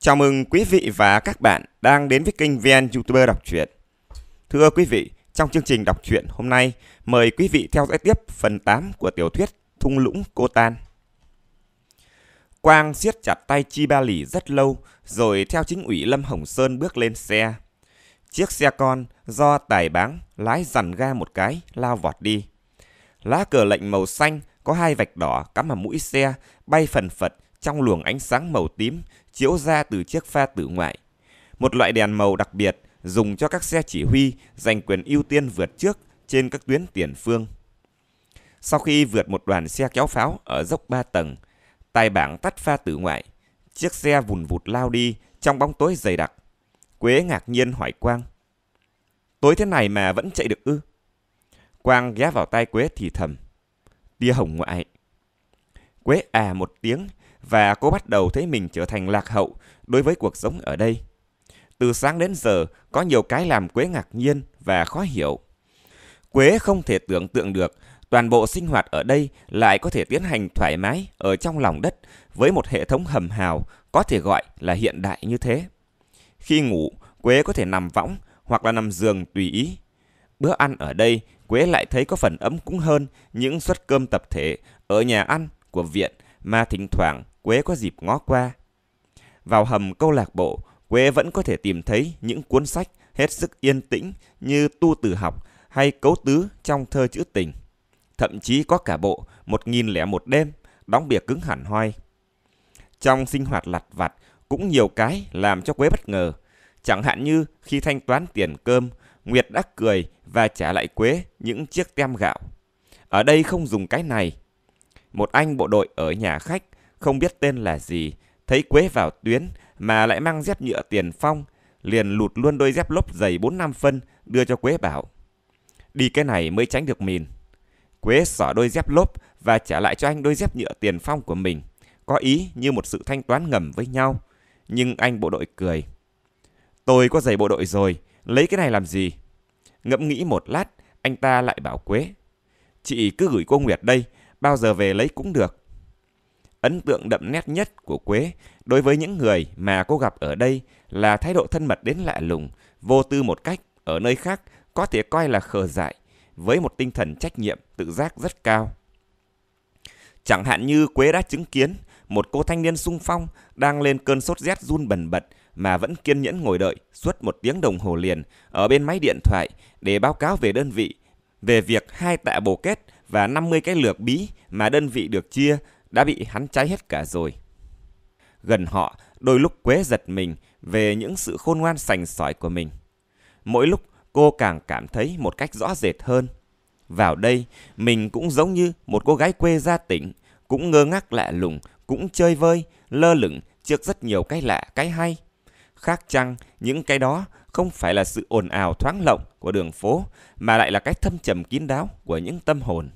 Chào mừng quý vị và các bạn đang đến với kênh VN YouTuber đọc truyện. Thưa quý vị, trong chương trình đọc truyện hôm nay, mời quý vị theo dõi tiếp phần 8 của tiểu thuyết Thung lũng cô tan. Quang siết chặt tay Chi Ba Lì rất lâu, rồi theo chính ủy Lâm Hồng Sơn bước lên xe. Chiếc xe con do tài báng lái dằn ga một cái lao vọt đi. Lá cờ lệnh màu xanh có hai vạch đỏ cắm ở mũi xe bay phần phật trong luồng ánh sáng màu tím chiếu ra từ chiếc pha tử ngoại. Một loại đèn màu đặc biệt dùng cho các xe chỉ huy giành quyền ưu tiên vượt trước trên các tuyến tiền phương. Sau khi vượt một đoàn xe kéo pháo ở dốc 3 tầng, tài bảng tắt pha tử ngoại, chiếc xe vùn vụt lao đi trong bóng tối dày đặc. Quế ngạc nhiên hỏi Quang. Tối thế này mà vẫn chạy được ư? Quang ghé vào tai Quế thì thầm. Tia hồng ngoại. Quế à một tiếng và cô bắt đầu thấy mình trở thành lạc hậu đối với cuộc sống ở đây. Từ sáng đến giờ, có nhiều cái làm Quế ngạc nhiên và khó hiểu. Quế không thể tưởng tượng được toàn bộ sinh hoạt ở đây lại có thể tiến hành thoải mái ở trong lòng đất với một hệ thống hầm hào có thể gọi là hiện đại như thế. Khi ngủ, Quế có thể nằm võng hoặc là nằm giường tùy ý. Bữa ăn ở đây, Quế lại thấy có phần ấm cúng hơn những suất cơm tập thể ở nhà ăn của viện mà thỉnh thoảng Quế có dịp ngó qua. Vào hầm câu lạc bộ, Quế vẫn có thể tìm thấy những cuốn sách hết sức yên tĩnh như tu tử học hay cấu tứ trong thơ chữ tình. Thậm chí có cả bộ một nghìn lẻ một đêm, đóng bìa cứng hẳn hoi. Trong sinh hoạt lặt vặt cũng nhiều cái làm cho Quế bất ngờ. Chẳng hạn như khi thanh toán tiền cơm, Nguyệt đã cười và trả lại Quế những chiếc tem gạo. Ở đây không dùng cái này. Một anh bộ đội ở nhà khách không biết tên là gì, thấy Quế vào tuyến mà lại mang dép nhựa tiền phong, liền lụt luôn đôi dép lốp dày 4-5 phân đưa cho Quế bảo. Đi cái này mới tránh được mìn. Quế xỏ đôi dép lốp và trả lại cho anh đôi dép nhựa tiền phong của mình, có ý như một sự thanh toán ngầm với nhau. Nhưng anh bộ đội cười. Tôi có giày bộ đội rồi, lấy cái này làm gì? Ngẫm nghĩ một lát, anh ta lại bảo Quế. Chị cứ gửi cô Nguyệt đây, bao giờ về lấy cũng được. Ấn tượng đậm nét nhất của Quế đối với những người mà cô gặp ở đây là thái độ thân mật đến lạ lùng, vô tư một cách ở nơi khác có thể coi là khờ dại, với một tinh thần trách nhiệm tự giác rất cao. Chẳng hạn như Quế đã chứng kiến một cô thanh niên sung phong đang lên cơn sốt rét run bần bật mà vẫn kiên nhẫn ngồi đợi suốt một tiếng đồng hồ liền ở bên máy điện thoại để báo cáo về đơn vị về việc hai tạ bồ kết và 50 cái lược bí mà đơn vị được chia đã bị hắn cháy hết cả rồi. Gần họ, đôi lúc Quế giật mình về những sự khôn ngoan sành sỏi của mình. Mỗi lúc cô càng cảm thấy một cách rõ rệt hơn. Vào đây, mình cũng giống như một cô gái quê gia tỉnh, cũng ngơ ngác lạ lùng, cũng chơi vơi, lơ lửng trước rất nhiều cái lạ, cái hay. Khác chăng, những cái đó không phải là sự ồn ào thoáng lộng của đường phố, mà lại là cái thâm trầm kín đáo của những tâm hồn.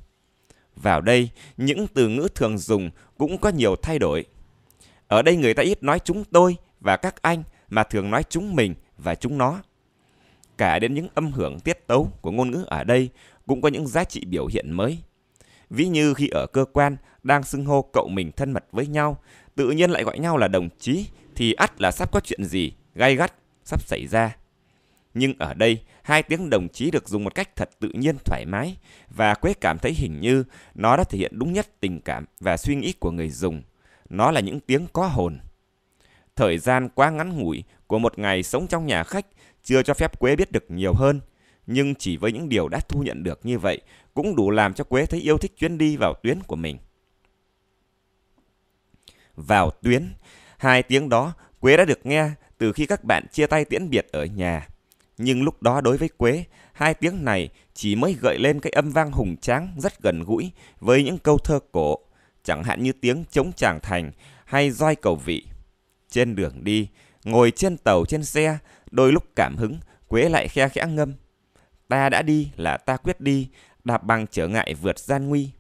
Vào đây, những từ ngữ thường dùng cũng có nhiều thay đổi. Ở đây người ta ít nói chúng tôi và các anh mà thường nói chúng mình và chúng nó. Cả đến những âm hưởng tiết tấu của ngôn ngữ ở đây cũng có những giá trị biểu hiện mới. Ví như khi ở cơ quan đang xưng hô cậu mình thân mật với nhau, tự nhiên lại gọi nhau là đồng chí thì ắt là sắp có chuyện gì gay gắt sắp xảy ra. Nhưng ở đây, hai tiếng đồng chí được dùng một cách thật tự nhiên thoải mái và Quế cảm thấy hình như nó đã thể hiện đúng nhất tình cảm và suy nghĩ của người dùng. Nó là những tiếng có hồn. Thời gian quá ngắn ngủi của một ngày sống trong nhà khách chưa cho phép Quế biết được nhiều hơn. Nhưng chỉ với những điều đã thu nhận được như vậy cũng đủ làm cho Quế thấy yêu thích chuyến đi vào tuyến của mình. Vào tuyến, hai tiếng đó Quế đã được nghe từ khi các bạn chia tay tiễn biệt ở nhà nhưng lúc đó đối với Quế, hai tiếng này chỉ mới gợi lên cái âm vang hùng tráng rất gần gũi với những câu thơ cổ, chẳng hạn như tiếng chống tràng thành hay roi cầu vị. Trên đường đi, ngồi trên tàu trên xe, đôi lúc cảm hứng, Quế lại khe khẽ ngâm. Ta đã đi là ta quyết đi, đạp bằng trở ngại vượt gian nguy.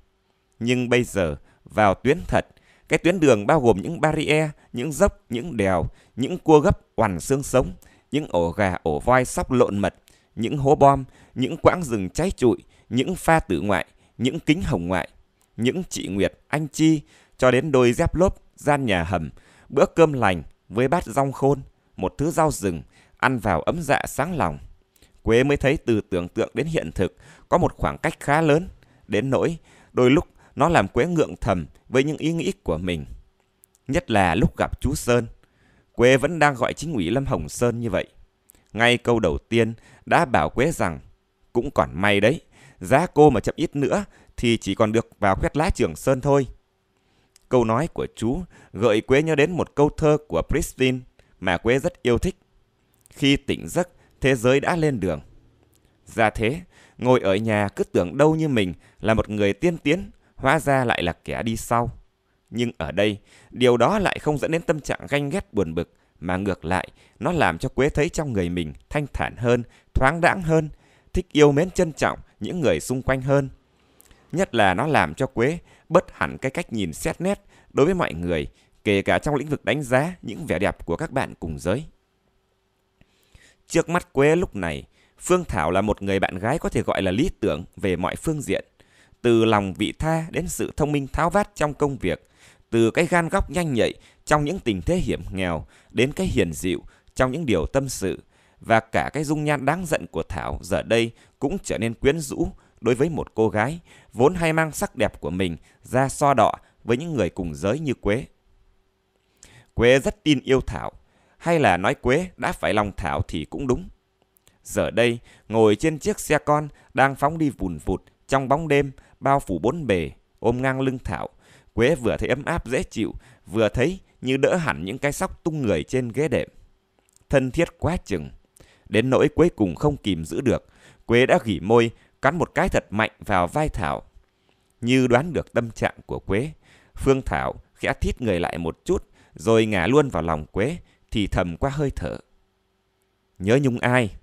Nhưng bây giờ, vào tuyến thật, cái tuyến đường bao gồm những barrier, những dốc, những đèo, những cua gấp quằn xương sống, những ổ gà ổ voi sóc lộn mật, những hố bom, những quãng rừng cháy trụi, những pha tử ngoại, những kính hồng ngoại, những chị Nguyệt, anh Chi, cho đến đôi dép lốp, gian nhà hầm, bữa cơm lành với bát rong khôn, một thứ rau rừng, ăn vào ấm dạ sáng lòng. Quế mới thấy từ tưởng tượng đến hiện thực có một khoảng cách khá lớn, đến nỗi đôi lúc nó làm Quế ngượng thầm với những ý nghĩ của mình. Nhất là lúc gặp chú Sơn – Quế vẫn đang gọi chính ủy Lâm Hồng Sơn như vậy. Ngay câu đầu tiên đã bảo Quế rằng cũng còn may đấy, giá cô mà chậm ít nữa thì chỉ còn được vào quét lá trường Sơn thôi. Câu nói của chú gợi Quế nhớ đến một câu thơ của Pristine mà Quế rất yêu thích. Khi tỉnh giấc, thế giới đã lên đường. Ra thế, ngồi ở nhà cứ tưởng đâu như mình là một người tiên tiến, hóa ra lại là kẻ đi sau. Nhưng ở đây, điều đó lại không dẫn đến tâm trạng ganh ghét buồn bực, mà ngược lại, nó làm cho Quế thấy trong người mình thanh thản hơn, thoáng đãng hơn, thích yêu mến trân trọng những người xung quanh hơn. Nhất là nó làm cho Quế bất hẳn cái cách nhìn xét nét đối với mọi người, kể cả trong lĩnh vực đánh giá những vẻ đẹp của các bạn cùng giới. Trước mắt Quế lúc này, Phương Thảo là một người bạn gái có thể gọi là lý tưởng về mọi phương diện. Từ lòng vị tha đến sự thông minh tháo vát trong công việc, từ cái gan góc nhanh nhạy trong những tình thế hiểm nghèo đến cái hiền dịu trong những điều tâm sự và cả cái dung nhan đáng giận của Thảo giờ đây cũng trở nên quyến rũ đối với một cô gái vốn hay mang sắc đẹp của mình ra so đọ với những người cùng giới như Quế. Quế rất tin yêu Thảo, hay là nói Quế đã phải lòng Thảo thì cũng đúng. Giờ đây, ngồi trên chiếc xe con đang phóng đi vùn vụt trong bóng đêm bao phủ bốn bề, ôm ngang lưng Thảo – Quế vừa thấy ấm áp dễ chịu, vừa thấy như đỡ hẳn những cái sóc tung người trên ghế đệm. Thân thiết quá chừng. Đến nỗi cuối cùng không kìm giữ được, Quế đã gỉ môi, cắn một cái thật mạnh vào vai Thảo. Như đoán được tâm trạng của Quế, Phương Thảo khẽ thít người lại một chút, rồi ngả luôn vào lòng Quế, thì thầm qua hơi thở. Nhớ nhung ai?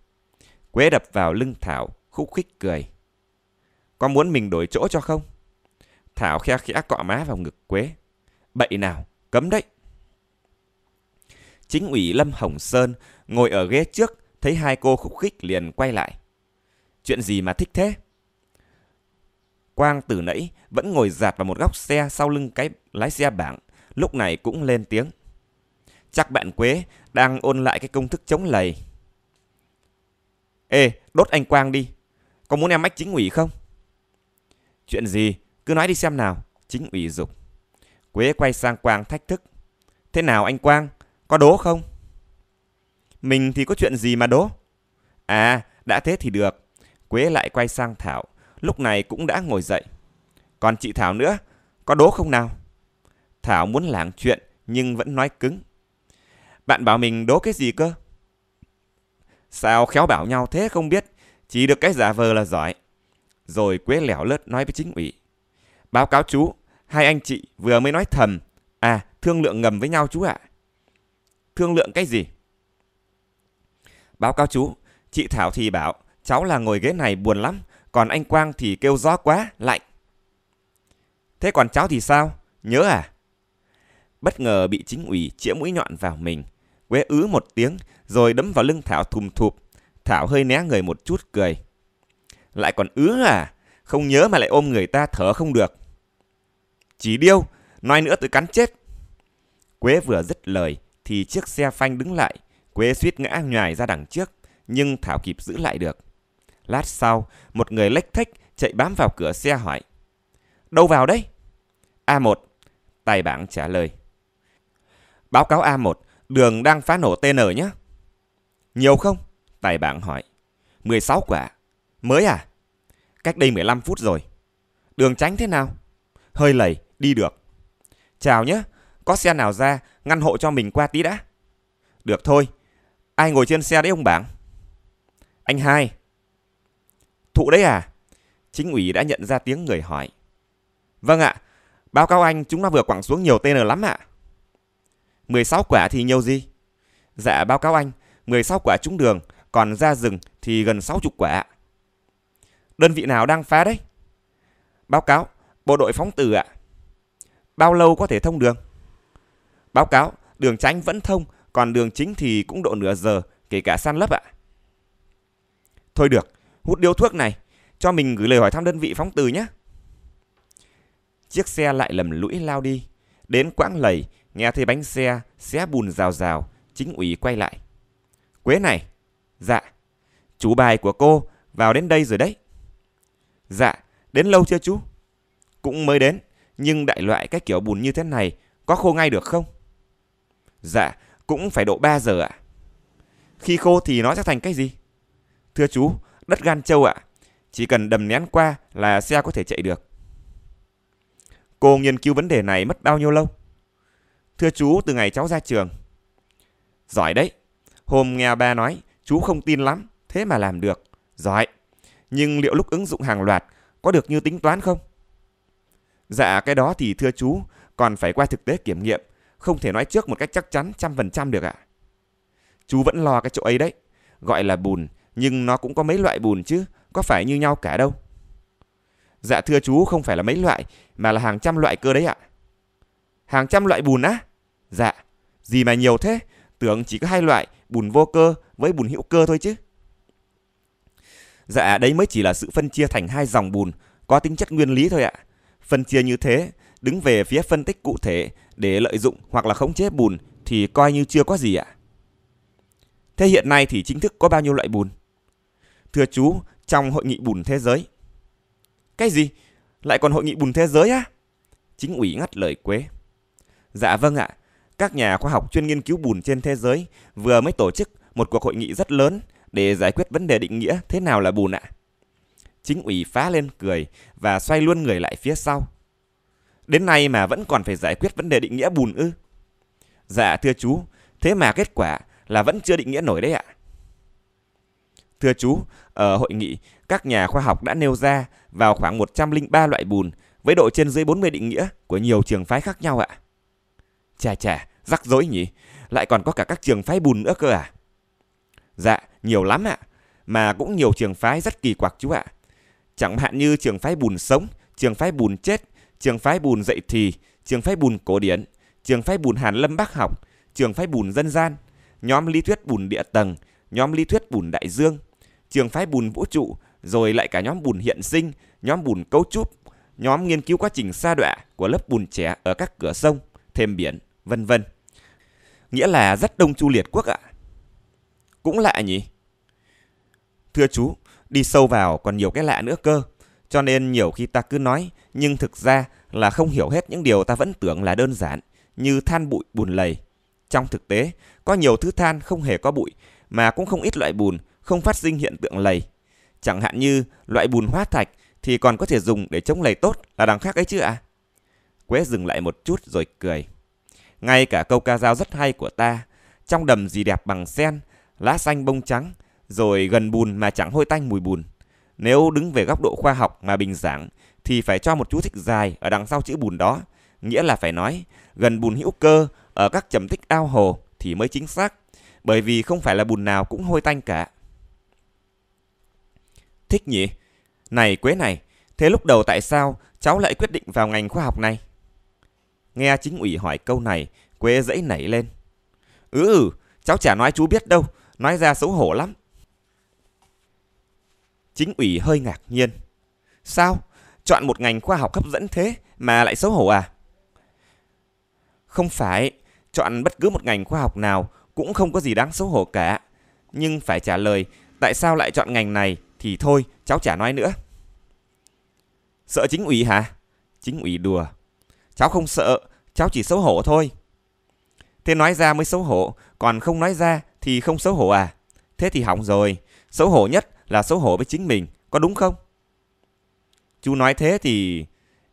Quế đập vào lưng Thảo, khúc khích cười. Có muốn mình đổi chỗ cho không? Thảo khe khẽ cọ má vào ngực Quế. Bậy nào, cấm đấy. Chính ủy Lâm Hồng Sơn ngồi ở ghế trước, thấy hai cô khúc khích liền quay lại. Chuyện gì mà thích thế? Quang từ nãy vẫn ngồi dạt vào một góc xe sau lưng cái lái xe bảng, lúc này cũng lên tiếng. Chắc bạn Quế đang ôn lại cái công thức chống lầy. Ê, đốt anh Quang đi. Có muốn em mách chính ủy không? Chuyện gì? Cứ nói đi xem nào, chính ủy dục. Quế quay sang Quang thách thức. Thế nào anh Quang, có đố không? Mình thì có chuyện gì mà đố? À, đã thế thì được. Quế lại quay sang Thảo, lúc này cũng đã ngồi dậy. Còn chị Thảo nữa, có đố không nào? Thảo muốn lảng chuyện nhưng vẫn nói cứng. Bạn bảo mình đố cái gì cơ? Sao khéo bảo nhau thế không biết, chỉ được cái giả vờ là giỏi. Rồi Quế lẻo lớt nói với chính ủy. Báo cáo chú, hai anh chị vừa mới nói thầm. À, thương lượng ngầm với nhau chú ạ. À. Thương lượng cái gì? Báo cáo chú, chị Thảo thì bảo cháu là ngồi ghế này buồn lắm, còn anh Quang thì kêu gió quá, lạnh. Thế còn cháu thì sao? Nhớ à? Bất ngờ bị chính ủy chĩa mũi nhọn vào mình. Quế ứ một tiếng rồi đấm vào lưng Thảo thùm thụp. Thảo hơi né người một chút cười. Lại còn ứ à? Không nhớ mà lại ôm người ta thở không được. Chỉ điêu, nói nữa tôi cắn chết. Quế vừa dứt lời thì chiếc xe phanh đứng lại. Quế suýt ngã nhòi ra đằng trước, nhưng Thảo kịp giữ lại được. Lát sau, một người lách thách chạy bám vào cửa xe hỏi. Đâu vào đấy? A1. Tài bảng trả lời. Báo cáo A1, đường đang phá nổ TN nhé. Nhiều không? Tài bảng hỏi. 16 quả. Mới à? Cách đây 15 phút rồi. Đường tránh thế nào? Hơi lầy, đi được. Chào nhé, có xe nào ra, ngăn hộ cho mình qua tí đã. Được thôi, ai ngồi trên xe đấy ông Bảng? Anh hai. Thụ đấy à? Chính ủy đã nhận ra tiếng người hỏi. Vâng ạ, báo cáo anh chúng nó vừa quẳng xuống nhiều tên lắm ạ. 16 quả thì nhiều gì? Dạ báo cáo anh, 16 quả trúng đường, còn ra rừng thì gần 60 quả. Đơn vị nào đang phá đấy? Báo cáo, bộ đội phóng từ ạ. Bao lâu có thể thông đường? Báo cáo, đường tránh vẫn thông, còn đường chính thì cũng độ nửa giờ, kể cả san lấp ạ. Thôi được, hút điếu thuốc này, cho mình gửi lời hỏi thăm đơn vị phóng từ nhé. Chiếc xe lại lầm lũi lao đi. Đến quãng lầy, nghe thấy bánh xe xé bùn rào rào, chính ủy quay lại. Quế này, dạ, chú bài của cô vào đến đây rồi đấy. Dạ, đến lâu chưa chú? Cũng mới đến nhưng đại loại các kiểu bùn như thế này có khô ngay được không? Dạ, cũng phải độ 3 giờ ạ. Khi khô thì nó sẽ thành cái gì? Thưa chú, đất gan châu ạ. Chỉ cần đầm nén qua là xe có thể chạy được. Cô nghiên cứu vấn đề này mất bao nhiêu lâu? Thưa chú, từ ngày cháu ra trường. Giỏi đấy. Hôm nghe ba nói, chú không tin lắm, thế mà làm được. Giỏi. Nhưng liệu lúc ứng dụng hàng loạt có được như tính toán không? Dạ cái đó thì thưa chú, còn phải qua thực tế kiểm nghiệm, không thể nói trước một cách chắc chắn trăm phần trăm được ạ. Chú vẫn lo cái chỗ ấy đấy, gọi là bùn, nhưng nó cũng có mấy loại bùn chứ, có phải như nhau cả đâu. Dạ thưa chú không phải là mấy loại, mà là hàng trăm loại cơ đấy ạ. Hàng trăm loại bùn á? Dạ, gì mà nhiều thế, tưởng chỉ có hai loại, bùn vô cơ với bùn hữu cơ thôi chứ. Dạ, đấy mới chỉ là sự phân chia thành hai dòng bùn, có tính chất nguyên lý thôi ạ. À. Phân chia như thế, đứng về phía phân tích cụ thể để lợi dụng hoặc là khống chế bùn thì coi như chưa có gì ạ. À. Thế hiện nay thì chính thức có bao nhiêu loại bùn? Thưa chú, trong hội nghị bùn thế giới. Cái gì? Lại còn hội nghị bùn thế giới á? Chính ủy ngắt lời Quế. Dạ vâng ạ, các nhà khoa học chuyên nghiên cứu bùn trên thế giới vừa mới tổ chức một cuộc hội nghị rất lớn để giải quyết vấn đề định nghĩa thế nào là bùn ạ. Chính ủy phá lên cười và xoay luôn người lại phía sau. Đến nay mà vẫn còn phải giải quyết vấn đề định nghĩa bùn ư? Dạ thưa chú, thế mà kết quả là vẫn chưa định nghĩa nổi đấy ạ. Thưa chú, ở hội nghị, các nhà khoa học đã nêu ra vào khoảng 103 loại bùn với độ trên dưới 40 định nghĩa của nhiều trường phái khác nhau ạ. Chà chà, rắc rối nhỉ, lại còn có cả các trường phái bùn nữa cơ à? Dạ, nhiều lắm ạ, mà cũng nhiều trường phái rất kỳ quặc chú ạ. Chẳng hạn như trường phái bùn sống, trường phái bùn chết, trường phái bùn dậy thì, trường phái bùn cổ điển, trường phái bùn Hàn Lâm Bác học, trường phái bùn dân gian, nhóm lý thuyết bùn địa tầng, nhóm lý thuyết bùn đại dương, trường phái bùn vũ trụ, rồi lại cả nhóm bùn hiện sinh, nhóm bùn cấu trúc, nhóm nghiên cứu quá trình sa đọa của lớp bùn trẻ ở các cửa sông, thêm biển, vân vân. Nghĩa là rất đông chu liệt quốc ạ. À. Cũng lạ nhỉ? Thưa chú, đi sâu vào còn nhiều cái lạ nữa cơ. Cho nên nhiều khi ta cứ nói, nhưng thực ra là không hiểu hết những điều ta vẫn tưởng là đơn giản, như than bụi bùn lầy. Trong thực tế, có nhiều thứ than không hề có bụi, mà cũng không ít loại bùn không phát sinh hiện tượng lầy. Chẳng hạn như loại bùn hóa thạch thì còn có thể dùng để chống lầy tốt là đằng khác ấy chứ ạ. À? Quế dừng lại một chút rồi cười. Ngay cả câu ca dao rất hay của ta, trong đầm gì đẹp bằng sen, lá xanh bông trắng, rồi gần bùn mà chẳng hôi tanh mùi bùn. Nếu đứng về góc độ khoa học mà bình giảng thì phải cho một chú thích dài ở đằng sau chữ bùn đó, nghĩa là phải nói gần bùn hữu cơ ở các trầm tích ao hồ thì mới chính xác, bởi vì không phải là bùn nào cũng hôi tanh cả. Thích nhỉ? Này Quế này, thế lúc đầu tại sao cháu lại quyết định vào ngành khoa học này? Nghe chính ủy hỏi câu này, Quế dãy nảy lên. Ừ, cháu chả nói chú biết đâu, nói ra xấu hổ lắm, Chính ủy hơi ngạc nhiên. Sao? Chọn một ngành khoa học hấp dẫn thế mà lại xấu hổ à? Không phải, chọn bất cứ một ngành khoa học nào cũng không có gì đáng xấu hổ cả. Nhưng phải trả lời tại sao lại chọn ngành này thì thôi, cháu chả nói nữa. Sợ chính ủy hả? Chính ủy đùa. Cháu không sợ, cháu chỉ xấu hổ thôi. Thế nói ra mới xấu hổ, còn không nói ra thì không xấu hổ à? Thế thì hỏng rồi, xấu hổ nhất là xấu hổ với chính mình, có đúng không? Chú nói thế thì...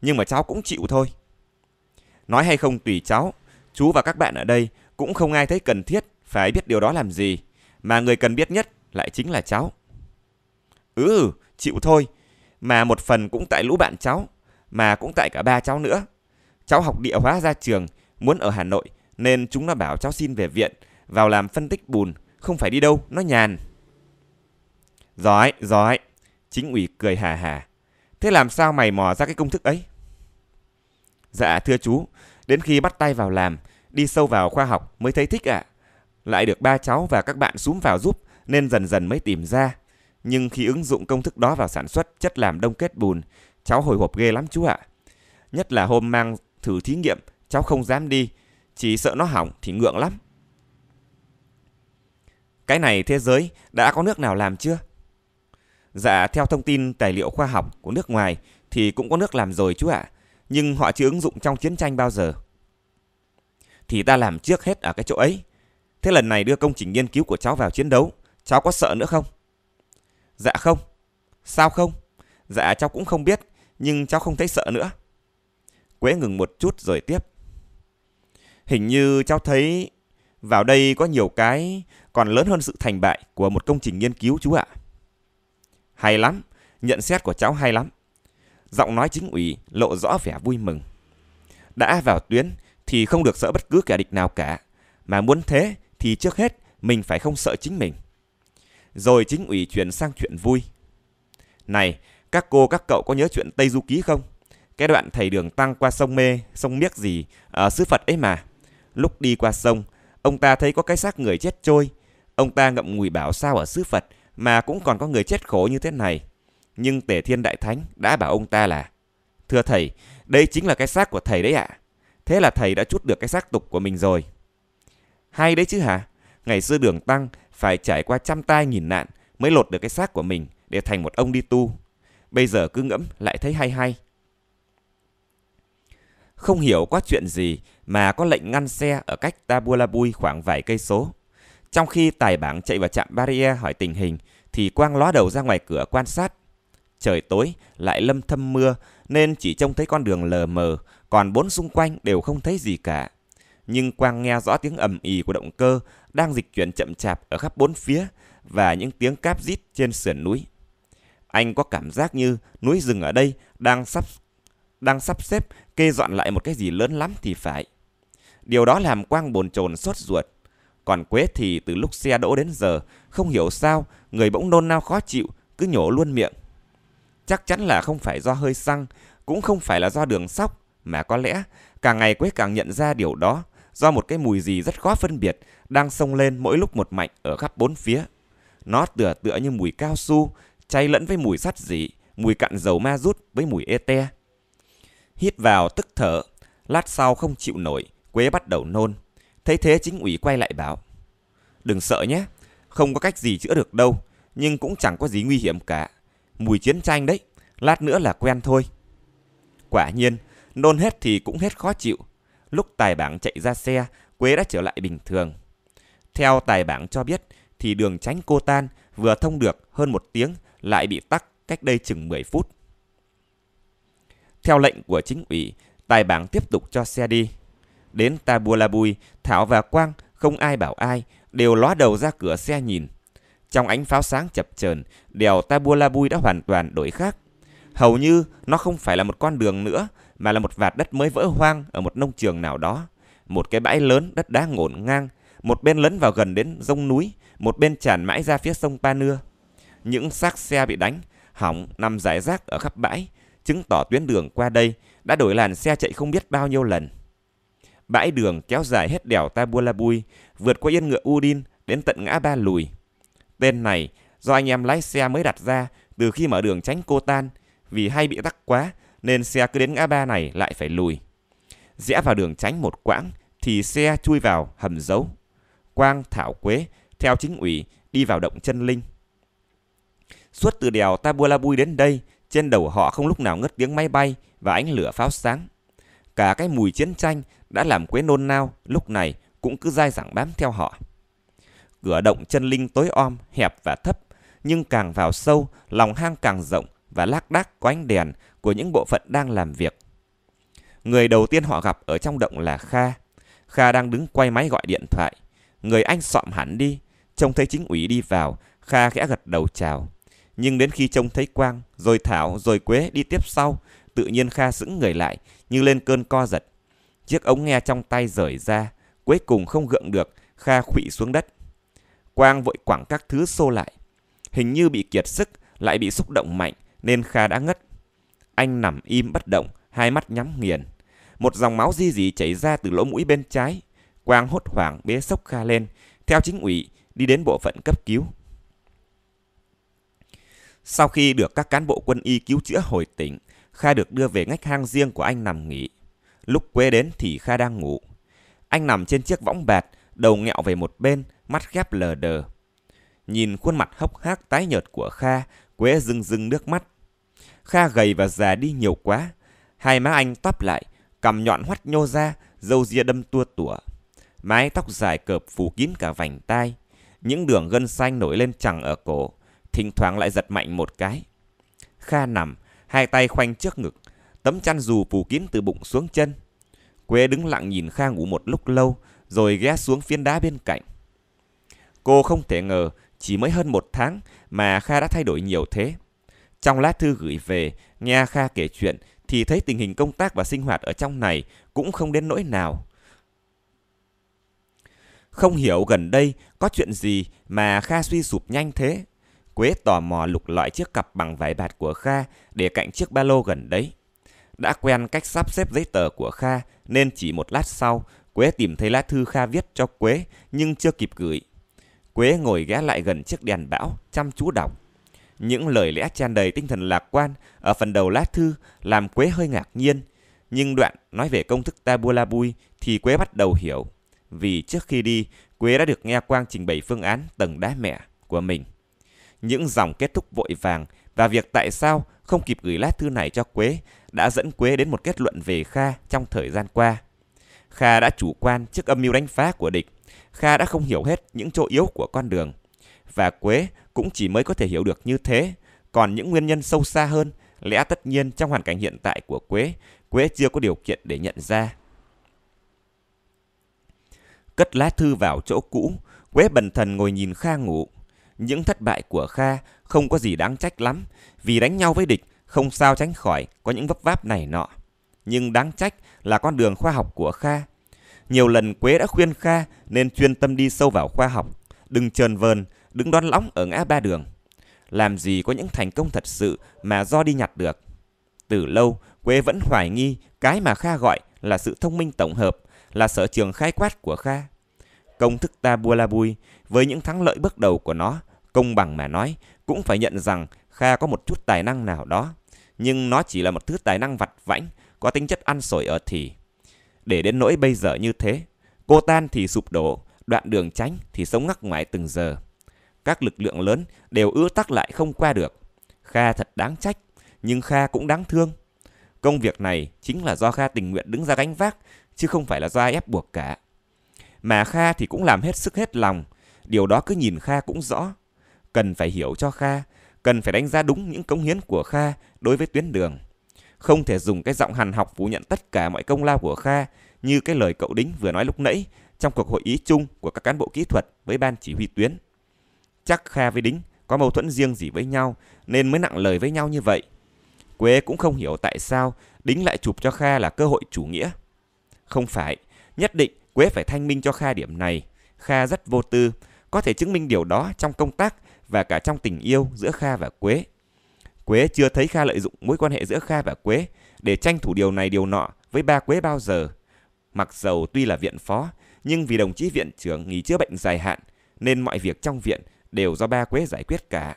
Nhưng mà cháu cũng chịu thôi. Nói hay không tùy cháu, chú và các bạn ở đây cũng không ai thấy cần thiết phải biết điều đó làm gì, mà người cần biết nhất lại chính là cháu. Ừ, chịu thôi, mà một phần cũng tại lũ bạn cháu, mà cũng tại cả ba cháu nữa. Cháu học địa hóa ra trường, muốn ở Hà Nội, nên chúng nó bảo cháu xin về viện, vào làm phân tích bùn, không phải đi đâu, nó nhàn. Giỏi, giỏi. Chính ủy cười hà hà. Thế làm sao mày mò ra cái công thức ấy? Dạ thưa chú, đến khi bắt tay vào làm, đi sâu vào khoa học mới thấy thích ạ. À. Lại được ba cháu và các bạn súm vào giúp nên dần dần mới tìm ra. Nhưng khi ứng dụng công thức đó vào sản xuất chất làm đông kết bùn, cháu hồi hộp ghê lắm chú ạ. À. Nhất là hôm mang thử thí nghiệm, cháu không dám đi, chỉ sợ nó hỏng thì ngượng lắm. Cái này thế giới đã có nước nào làm chưa? Dạ, theo thông tin tài liệu khoa học của nước ngoài thì cũng có nước làm rồi chú ạ. Nhưng họ chưa ứng dụng trong chiến tranh bao giờ. Thì ta làm trước hết ở cái chỗ ấy. Thế lần này đưa công trình nghiên cứu của cháu vào chiến đấu, cháu có sợ nữa không? Dạ không. Sao không? Dạ cháu cũng không biết, nhưng cháu không thấy sợ nữa. Quế ngừng một chút rồi tiếp. Hình như cháu thấy vào đây có nhiều cái còn lớn hơn sự thành bại của một công trình nghiên cứu chú ạ. Hay lắm, nhận xét của cháu hay lắm. Giọng nói chính ủy lộ rõ vẻ vui mừng. Đã vào tuyến thì không được sợ bất cứ kẻ địch nào cả, mà muốn thế thì trước hết mình phải không sợ chính mình. Rồi chính ủy chuyển sang chuyện vui. Này, các cô các cậu có nhớ chuyện Tây Du Ký không? Cái đoạn thầy đường tăng qua sông Mê, sông Miếc gì, ở Sư Phật ấy mà. Lúc đi qua sông, ông ta thấy có cái xác người chết trôi. Ông ta ngậm ngùi bảo sao ở Sư Phật mà cũng còn có người chết khổ như thế này. Nhưng Tể Thiên Đại Thánh đã bảo ông ta là Thưa thầy, đây chính là cái xác của thầy đấy ạ. À. Thế là thầy đã chút được cái xác tục của mình rồi. Hay đấy chứ hả? Ngày xưa đường tăng phải trải qua trăm tai nghìn nạn mới lột được cái xác của mình để thành một ông đi tu. Bây giờ cứ ngẫm lại thấy hay hay. Không hiểu có chuyện gì mà có lệnh ngăn xe ở cách Tabulabui khoảng vài cây số. Trong khi tài bảng chạy vào trạm barrier hỏi tình hình, thì Quang ló đầu ra ngoài cửa quan sát. Trời tối, lại lâm thâm mưa, nên chỉ trông thấy con đường lờ mờ, còn bốn xung quanh đều không thấy gì cả. Nhưng Quang nghe rõ tiếng ầm ì của động cơ đang dịch chuyển chậm chạp ở khắp bốn phía và những tiếng cáp rít trên sườn núi. Anh có cảm giác như núi rừng ở đây đang sắp đang sắp xếp kê dọn lại một cái gì lớn lắm thì phải. Điều đó làm Quang bồn chồn sốt ruột. Còn Quế thì từ lúc xe đỗ đến giờ, không hiểu sao, người bỗng nôn nao khó chịu, cứ nhổ luôn miệng. Chắc chắn là không phải do hơi xăng, cũng không phải là do đường sóc, mà có lẽ càng ngày Quế càng nhận ra điều đó, do một cái mùi gì rất khó phân biệt đang xông lên mỗi lúc một mạnh ở khắp bốn phía. Nó tựa tựa như mùi cao su, chay lẫn với mùi sắt dị, mùi cặn dầu ma rút với mùi ê te. Hít vào tức thở, lát sau không chịu nổi, Quế bắt đầu nôn. Thấy thế chính ủy quay lại bảo, Đừng sợ nhé, không có cách gì chữa được đâu, nhưng cũng chẳng có gì nguy hiểm cả. Mùi chiến tranh đấy, lát nữa là quen thôi. Quả nhiên, nôn hết thì cũng hết khó chịu. Lúc tài bảng chạy ra xe, Quế đã trở lại bình thường. Theo tài bảng cho biết, thì đường tránh cô tan vừa thông được hơn một tiếng lại bị tắc cách đây chừng 10 phút. Theo lệnh của chính ủy, tài bảng tiếp tục cho xe đi. Đến Tabulabui, Thảo và Quang không ai bảo ai đều ló đầu ra cửa xe nhìn. Trong ánh pháo sáng chập chờn, đèo Tabulabui đã hoàn toàn đổi khác. Hầu như nó không phải là một con đường nữa, mà là một vạt đất mới vỡ hoang ở một nông trường nào đó. Một cái bãi lớn đất đá ngổn ngang, một bên lấn vào gần đến dông núi, một bên tràn mãi ra phía sông Pa Nưa. Những xác xe bị đánh, hỏng nằm rải rác ở khắp bãi, chứng tỏ tuyến đường qua đây đã đổi làn xe chạy không biết bao nhiêu lần bãi đường kéo dài hết đèo Tabulabui, vượt qua yên ngựa Udin đến tận ngã Ba Lùi. Tên này do anh em lái xe mới đặt ra từ khi mở đường tránh Cô Tan, vì hay bị tắc quá nên xe cứ đến ngã ba này lại phải lùi. Rẽ vào đường tránh một quãng thì xe chui vào hầm dấu. Quang Thảo Quế theo chính ủy đi vào động chân linh. Suốt từ đèo Tabulabui đến đây, trên đầu họ không lúc nào ngất tiếng máy bay và ánh lửa pháo sáng. Cả cái mùi chiến tranh đã làm Quế nôn nao lúc này cũng cứ dai dẳng bám theo họ. Cửa động chân linh tối om, hẹp và thấp, nhưng càng vào sâu, lòng hang càng rộng và lác đác có ánh đèn của những bộ phận đang làm việc. Người đầu tiên họ gặp ở trong động là Kha. Kha đang đứng quay máy gọi điện thoại. Người anh sọm hẳn đi, trông thấy chính ủy đi vào, Kha khẽ gật đầu chào. Nhưng đến khi trông thấy Quang, rồi Thảo, rồi Quế đi tiếp sau, tự nhiên Kha sững người lại như lên cơn co giật Chiếc ống nghe trong tay rời ra, cuối cùng không gượng được, Kha khụy xuống đất. Quang vội quẳng các thứ xô lại. Hình như bị kiệt sức, lại bị xúc động mạnh, nên Kha đã ngất. Anh nằm im bất động, hai mắt nhắm nghiền. Một dòng máu di dì chảy ra từ lỗ mũi bên trái. Quang hốt hoảng bế sốc Kha lên, theo chính ủy, đi đến bộ phận cấp cứu. Sau khi được các cán bộ quân y cứu chữa hồi tỉnh, Kha được đưa về ngách hang riêng của anh nằm nghỉ. Lúc quê đến thì Kha đang ngủ. Anh nằm trên chiếc võng bạt, đầu nghẹo về một bên, mắt khép lờ đờ. Nhìn khuôn mặt hốc hác tái nhợt của Kha, Quế rưng rưng nước mắt. Kha gầy và già đi nhiều quá. Hai má anh tắp lại, cằm nhọn hoắt nhô ra, râu ria đâm tua tủa. Mái tóc dài cợp phủ kín cả vành tai. Những đường gân xanh nổi lên chẳng ở cổ, thỉnh thoảng lại giật mạnh một cái. Kha nằm, hai tay khoanh trước ngực, Tấm chăn dù phủ kín từ bụng xuống chân. Quế đứng lặng nhìn Kha ngủ một lúc lâu, rồi ghé xuống phiến đá bên cạnh. Cô không thể ngờ, chỉ mới hơn một tháng mà Kha đã thay đổi nhiều thế. Trong lá thư gửi về, nghe Kha kể chuyện thì thấy tình hình công tác và sinh hoạt ở trong này cũng không đến nỗi nào. Không hiểu gần đây có chuyện gì mà Kha suy sụp nhanh thế. Quế tò mò lục lọi chiếc cặp bằng vải bạt của Kha để cạnh chiếc ba lô gần đấy. Đã quen cách sắp xếp giấy tờ của Kha nên chỉ một lát sau, Quế tìm thấy lá thư Kha viết cho Quế nhưng chưa kịp gửi. Quế ngồi ghé lại gần chiếc đèn bão, chăm chú đọc. Những lời lẽ tràn đầy tinh thần lạc quan ở phần đầu lá thư làm Quế hơi ngạc nhiên. Nhưng đoạn nói về công thức tabula bui thì Quế bắt đầu hiểu. Vì trước khi đi, Quế đã được nghe Quang trình bày phương án tầng đá mẹ của mình. Những dòng kết thúc vội vàng và việc tại sao không kịp gửi lá thư này cho Quế đã dẫn Quế đến một kết luận về Kha trong thời gian qua. Kha đã chủ quan trước âm mưu đánh phá của địch, Kha đã không hiểu hết những chỗ yếu của con đường. Và Quế cũng chỉ mới có thể hiểu được như thế, còn những nguyên nhân sâu xa hơn lẽ tất nhiên trong hoàn cảnh hiện tại của Quế, Quế chưa có điều kiện để nhận ra. Cất lá thư vào chỗ cũ, Quế bần thần ngồi nhìn Kha ngủ. Những thất bại của Kha không có gì đáng trách lắm, vì đánh nhau với địch không sao tránh khỏi có những vấp váp này nọ. Nhưng đáng trách là con đường khoa học của Kha. Nhiều lần Quế đã khuyên Kha nên chuyên tâm đi sâu vào khoa học, đừng trơn vờn, đứng đón lõng ở ngã ba đường. Làm gì có những thành công thật sự mà do đi nhặt được. Từ lâu, Quế vẫn hoài nghi cái mà Kha gọi là sự thông minh tổng hợp, là sở trường khái quát của Kha. Công thức ta bua la Bui, với những thắng lợi bước đầu của nó, công bằng mà nói, cũng phải nhận rằng Kha có một chút tài năng nào đó, nhưng nó chỉ là một thứ tài năng vặt vãnh, có tính chất ăn sổi ở thì. Để đến nỗi bây giờ như thế, cô tan thì sụp đổ, đoạn đường tránh thì sống ngắc ngoài từng giờ. Các lực lượng lớn đều ưa tắc lại không qua được. Kha thật đáng trách, nhưng Kha cũng đáng thương. Công việc này chính là do Kha tình nguyện đứng ra gánh vác, chứ không phải là do ép buộc cả. Mà Kha thì cũng làm hết sức hết lòng, điều đó cứ nhìn Kha cũng rõ. Cần phải hiểu cho Kha cần phải đánh giá đúng những cống hiến của Kha đối với tuyến đường. Không thể dùng cái giọng hàn học phủ nhận tất cả mọi công lao của Kha như cái lời cậu Đính vừa nói lúc nãy trong cuộc hội ý chung của các cán bộ kỹ thuật với ban chỉ huy tuyến. Chắc Kha với Đính có mâu thuẫn riêng gì với nhau nên mới nặng lời với nhau như vậy. Quế cũng không hiểu tại sao Đính lại chụp cho Kha là cơ hội chủ nghĩa. Không phải, nhất định Quế phải thanh minh cho Kha điểm này. Kha rất vô tư, có thể chứng minh điều đó trong công tác và cả trong tình yêu giữa Kha và Quế. Quế chưa thấy Kha lợi dụng mối quan hệ giữa Kha và Quế để tranh thủ điều này điều nọ với ba Quế bao giờ. Mặc dầu tuy là viện phó, nhưng vì đồng chí viện trưởng nghỉ chữa bệnh dài hạn, nên mọi việc trong viện đều do ba Quế giải quyết cả.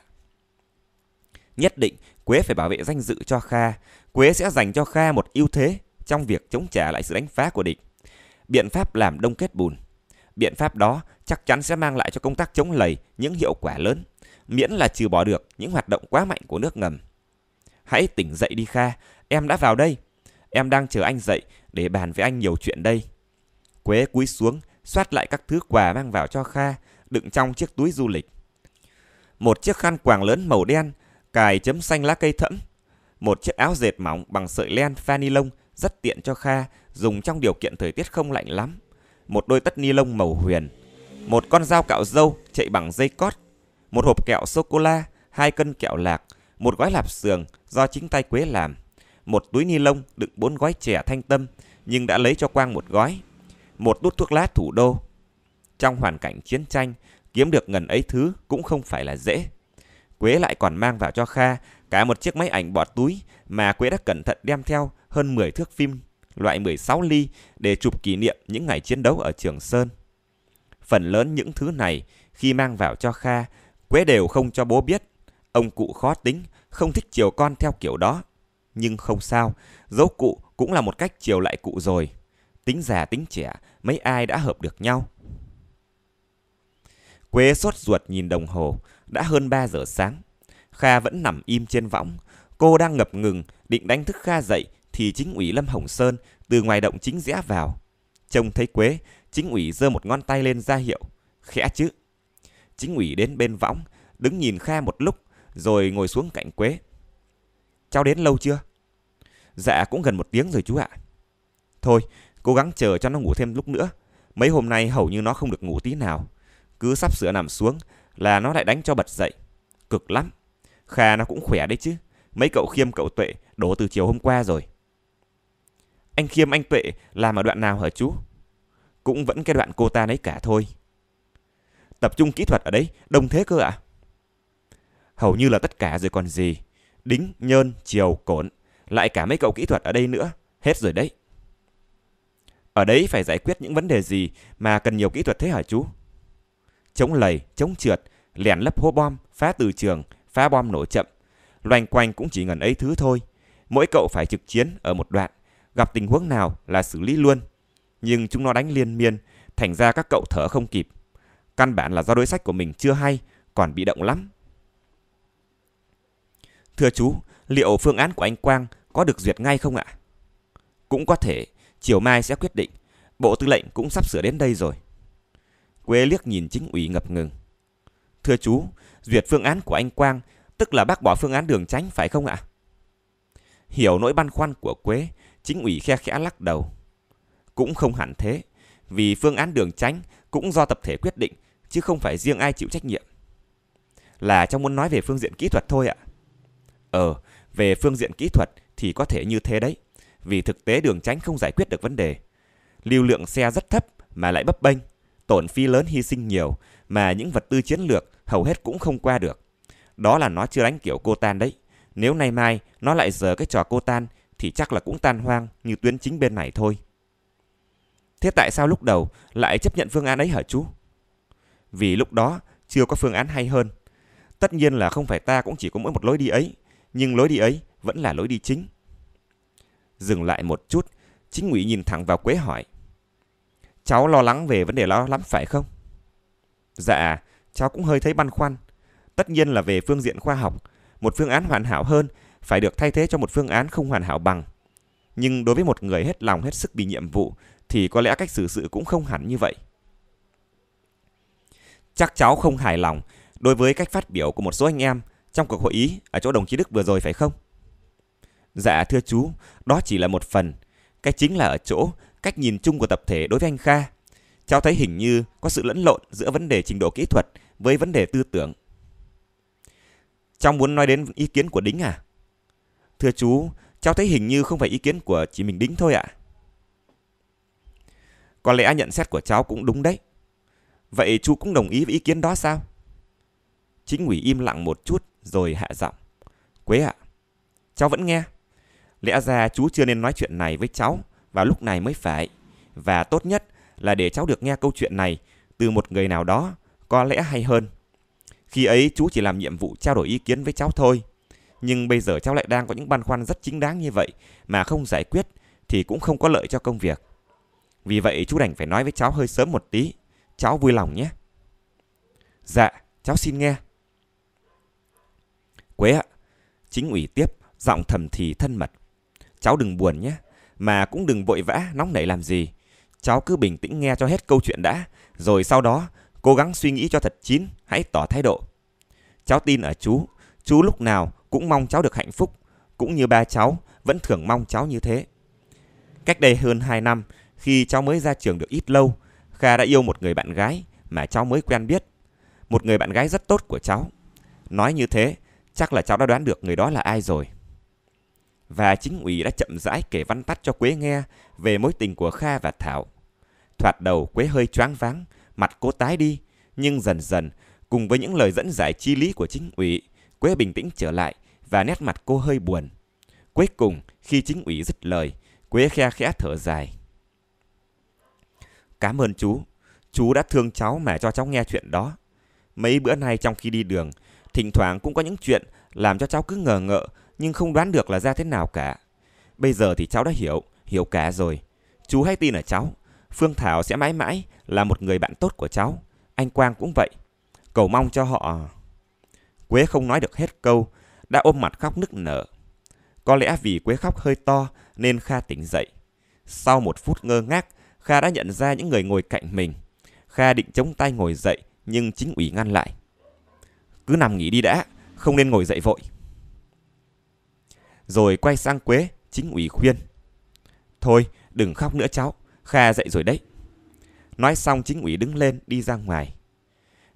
Nhất định Quế phải bảo vệ danh dự cho Kha, Quế sẽ dành cho Kha một ưu thế trong việc chống trả lại sự đánh phá của địch. Biện pháp làm đông kết bùn. Biện pháp đó chắc chắn sẽ mang lại cho công tác chống lầy những hiệu quả lớn miễn là trừ bỏ được những hoạt động quá mạnh của nước ngầm. Hãy tỉnh dậy đi Kha, em đã vào đây. Em đang chờ anh dậy để bàn với anh nhiều chuyện đây. Quế cúi xuống, xoát lại các thứ quà mang vào cho Kha, đựng trong chiếc túi du lịch. Một chiếc khăn quàng lớn màu đen, cài chấm xanh lá cây thẫm. Một chiếc áo dệt mỏng bằng sợi len pha ni lông rất tiện cho Kha, dùng trong điều kiện thời tiết không lạnh lắm. Một đôi tất ni lông màu huyền. Một con dao cạo râu chạy bằng dây cót một hộp kẹo sô-cô-la, hai cân kẹo lạc, một gói lạp xưởng do chính tay Quế làm, một túi ni lông đựng bốn gói trẻ thanh tâm nhưng đã lấy cho Quang một gói, một đút thuốc lá thủ đô. Trong hoàn cảnh chiến tranh, kiếm được ngần ấy thứ cũng không phải là dễ. Quế lại còn mang vào cho Kha cả một chiếc máy ảnh bỏ túi mà Quế đã cẩn thận đem theo hơn 10 thước phim loại 16 ly để chụp kỷ niệm những ngày chiến đấu ở Trường Sơn. Phần lớn những thứ này khi mang vào cho Kha Quế đều không cho bố biết. Ông cụ khó tính, không thích chiều con theo kiểu đó. Nhưng không sao, dấu cụ cũng là một cách chiều lại cụ rồi. Tính già tính trẻ, mấy ai đã hợp được nhau. Quế sốt ruột nhìn đồng hồ, đã hơn 3 giờ sáng. Kha vẫn nằm im trên võng. Cô đang ngập ngừng, định đánh thức Kha dậy thì chính ủy Lâm Hồng Sơn từ ngoài động chính rẽ vào. Trông thấy Quế, chính ủy giơ một ngón tay lên ra hiệu. Khẽ chứ, Chính ủy đến bên võng, đứng nhìn Kha một lúc, rồi ngồi xuống cạnh Quế. Cháu đến lâu chưa? Dạ cũng gần một tiếng rồi chú ạ. Thôi, cố gắng chờ cho nó ngủ thêm lúc nữa. Mấy hôm nay hầu như nó không được ngủ tí nào. Cứ sắp sửa nằm xuống là nó lại đánh cho bật dậy. Cực lắm. Kha nó cũng khỏe đấy chứ. Mấy cậu khiêm cậu tuệ đổ từ chiều hôm qua rồi. Anh khiêm anh tuệ làm ở đoạn nào hả chú? Cũng vẫn cái đoạn cô ta đấy cả thôi tập trung kỹ thuật ở đấy đông thế cơ ạ à? hầu như là tất cả rồi còn gì đính nhơn chiều cổn lại cả mấy cậu kỹ thuật ở đây nữa hết rồi đấy ở đấy phải giải quyết những vấn đề gì mà cần nhiều kỹ thuật thế hả chú chống lầy chống trượt lẻn lấp hố bom phá từ trường phá bom nổ chậm loanh quanh cũng chỉ ngần ấy thứ thôi mỗi cậu phải trực chiến ở một đoạn gặp tình huống nào là xử lý luôn nhưng chúng nó đánh liên miên thành ra các cậu thở không kịp Căn bản là do đối sách của mình chưa hay, còn bị động lắm. Thưa chú, liệu phương án của anh Quang có được duyệt ngay không ạ? Cũng có thể, chiều mai sẽ quyết định. Bộ tư lệnh cũng sắp sửa đến đây rồi. Quế liếc nhìn chính ủy ngập ngừng. Thưa chú, duyệt phương án của anh Quang, tức là bác bỏ phương án đường tránh phải không ạ? Hiểu nỗi băn khoăn của Quế, chính ủy khe khẽ lắc đầu. Cũng không hẳn thế, vì phương án đường tránh cũng do tập thể quyết định chứ không phải riêng ai chịu trách nhiệm. Là trong muốn nói về phương diện kỹ thuật thôi ạ. Ờ, về phương diện kỹ thuật thì có thể như thế đấy, vì thực tế đường tránh không giải quyết được vấn đề. Lưu lượng xe rất thấp mà lại bấp bênh, tổn phí lớn hy sinh nhiều mà những vật tư chiến lược hầu hết cũng không qua được. Đó là nó chưa đánh kiểu cô tan đấy. Nếu nay mai nó lại giờ cái trò cô tan thì chắc là cũng tan hoang như tuyến chính bên này thôi. Thế tại sao lúc đầu lại chấp nhận phương án ấy hả chú? vì lúc đó chưa có phương án hay hơn. Tất nhiên là không phải ta cũng chỉ có mỗi một lối đi ấy, nhưng lối đi ấy vẫn là lối đi chính. Dừng lại một chút, chính Ngụy nhìn thẳng vào Quế hỏi. Cháu lo lắng về vấn đề đó lắm phải không? Dạ, cháu cũng hơi thấy băn khoăn. Tất nhiên là về phương diện khoa học, một phương án hoàn hảo hơn phải được thay thế cho một phương án không hoàn hảo bằng. Nhưng đối với một người hết lòng hết sức bị nhiệm vụ thì có lẽ cách xử sự cũng không hẳn như vậy. Chắc cháu không hài lòng đối với cách phát biểu của một số anh em trong cuộc hội ý ở chỗ đồng chí Đức vừa rồi phải không? Dạ thưa chú, đó chỉ là một phần. Cái chính là ở chỗ cách nhìn chung của tập thể đối với anh Kha. Cháu thấy hình như có sự lẫn lộn giữa vấn đề trình độ kỹ thuật với vấn đề tư tưởng. Cháu muốn nói đến ý kiến của Đính à? Thưa chú, cháu thấy hình như không phải ý kiến của chỉ mình Đính thôi ạ. À? Có lẽ nhận xét của cháu cũng đúng đấy. Vậy chú cũng đồng ý với ý kiến đó sao? Chính ủy im lặng một chút rồi hạ giọng. Quế ạ, à, cháu vẫn nghe. Lẽ ra chú chưa nên nói chuyện này với cháu vào lúc này mới phải. Và tốt nhất là để cháu được nghe câu chuyện này từ một người nào đó có lẽ hay hơn. Khi ấy chú chỉ làm nhiệm vụ trao đổi ý kiến với cháu thôi. Nhưng bây giờ cháu lại đang có những băn khoăn rất chính đáng như vậy mà không giải quyết thì cũng không có lợi cho công việc. Vì vậy chú đành phải nói với cháu hơi sớm một tí cháu vui lòng nhé. Dạ, cháu xin nghe. Quế ạ, chính ủy tiếp, giọng thầm thì thân mật. Cháu đừng buồn nhé, mà cũng đừng vội vã, nóng nảy làm gì. Cháu cứ bình tĩnh nghe cho hết câu chuyện đã, rồi sau đó cố gắng suy nghĩ cho thật chín, hãy tỏ thái độ. Cháu tin ở chú, chú lúc nào cũng mong cháu được hạnh phúc, cũng như ba cháu vẫn thường mong cháu như thế. Cách đây hơn 2 năm, khi cháu mới ra trường được ít lâu, Kha đã yêu một người bạn gái mà cháu mới quen biết. Một người bạn gái rất tốt của cháu. Nói như thế, chắc là cháu đã đoán được người đó là ai rồi. Và chính ủy đã chậm rãi kể văn tắt cho Quế nghe về mối tình của Kha và Thảo. Thoạt đầu Quế hơi choáng váng, mặt cố tái đi, nhưng dần dần, cùng với những lời dẫn giải chi lý của chính ủy, Quế bình tĩnh trở lại và nét mặt cô hơi buồn. Cuối cùng, khi chính ủy dứt lời, Quế khe khẽ thở dài. Cảm ơn chú. Chú đã thương cháu mà cho cháu nghe chuyện đó. Mấy bữa nay trong khi đi đường, thỉnh thoảng cũng có những chuyện làm cho cháu cứ ngờ ngợ nhưng không đoán được là ra thế nào cả. Bây giờ thì cháu đã hiểu, hiểu cả rồi. Chú hãy tin ở cháu. Phương Thảo sẽ mãi mãi là một người bạn tốt của cháu. Anh Quang cũng vậy. Cầu mong cho họ... Quế không nói được hết câu, đã ôm mặt khóc nức nở. Có lẽ vì Quế khóc hơi to nên Kha tỉnh dậy. Sau một phút ngơ ngác, Kha đã nhận ra những người ngồi cạnh mình. Kha định chống tay ngồi dậy, nhưng chính ủy ngăn lại. Cứ nằm nghỉ đi đã, không nên ngồi dậy vội. Rồi quay sang Quế, chính ủy khuyên. Thôi, đừng khóc nữa cháu, Kha dậy rồi đấy. Nói xong chính ủy đứng lên đi ra ngoài.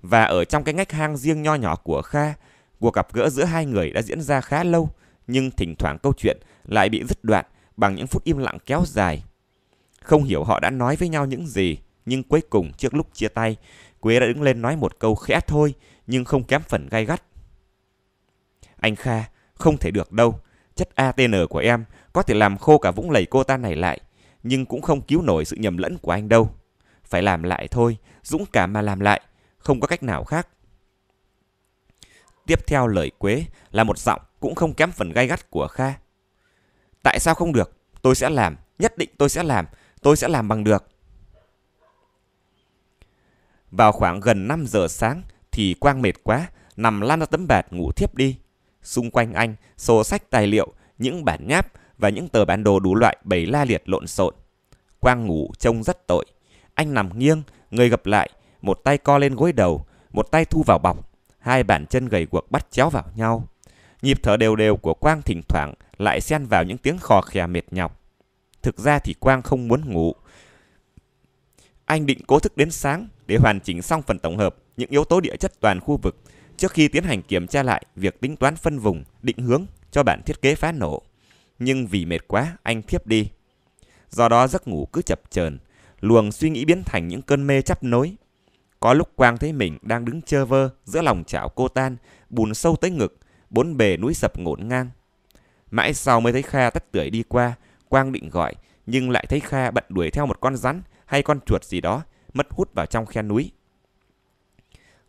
Và ở trong cái ngách hang riêng nho nhỏ của Kha, cuộc gặp gỡ giữa hai người đã diễn ra khá lâu, nhưng thỉnh thoảng câu chuyện lại bị dứt đoạn bằng những phút im lặng kéo dài không hiểu họ đã nói với nhau những gì, nhưng cuối cùng trước lúc chia tay, Quế đã đứng lên nói một câu khẽ thôi, nhưng không kém phần gay gắt. Anh Kha, không thể được đâu. Chất ATN của em có thể làm khô cả vũng lầy cô ta này lại, nhưng cũng không cứu nổi sự nhầm lẫn của anh đâu. Phải làm lại thôi, dũng cảm mà làm lại, không có cách nào khác. Tiếp theo lời Quế là một giọng cũng không kém phần gay gắt của Kha. Tại sao không được? Tôi sẽ làm, nhất định tôi sẽ làm, Tôi sẽ làm bằng được. Vào khoảng gần 5 giờ sáng thì Quang mệt quá, nằm lăn ra tấm bạt ngủ thiếp đi. Xung quanh anh, sổ sách tài liệu, những bản nháp và những tờ bản đồ đủ loại bầy la liệt lộn xộn. Quang ngủ trông rất tội. Anh nằm nghiêng, người gập lại, một tay co lên gối đầu, một tay thu vào bọc. Hai bàn chân gầy guộc bắt chéo vào nhau. Nhịp thở đều đều của Quang thỉnh thoảng lại xen vào những tiếng khò khè mệt nhọc. Thực ra thì Quang không muốn ngủ. Anh định cố thức đến sáng để hoàn chỉnh xong phần tổng hợp những yếu tố địa chất toàn khu vực trước khi tiến hành kiểm tra lại việc tính toán phân vùng, định hướng cho bản thiết kế phá nổ. Nhưng vì mệt quá, anh thiếp đi. Do đó giấc ngủ cứ chập chờn, luồng suy nghĩ biến thành những cơn mê chắp nối. Có lúc Quang thấy mình đang đứng chơ vơ giữa lòng chảo cô tan, bùn sâu tới ngực, bốn bề núi sập ngổn ngang. Mãi sau mới thấy Kha tắt tưởi đi qua, Quang định gọi, nhưng lại thấy Kha bận đuổi theo một con rắn hay con chuột gì đó, mất hút vào trong khe núi.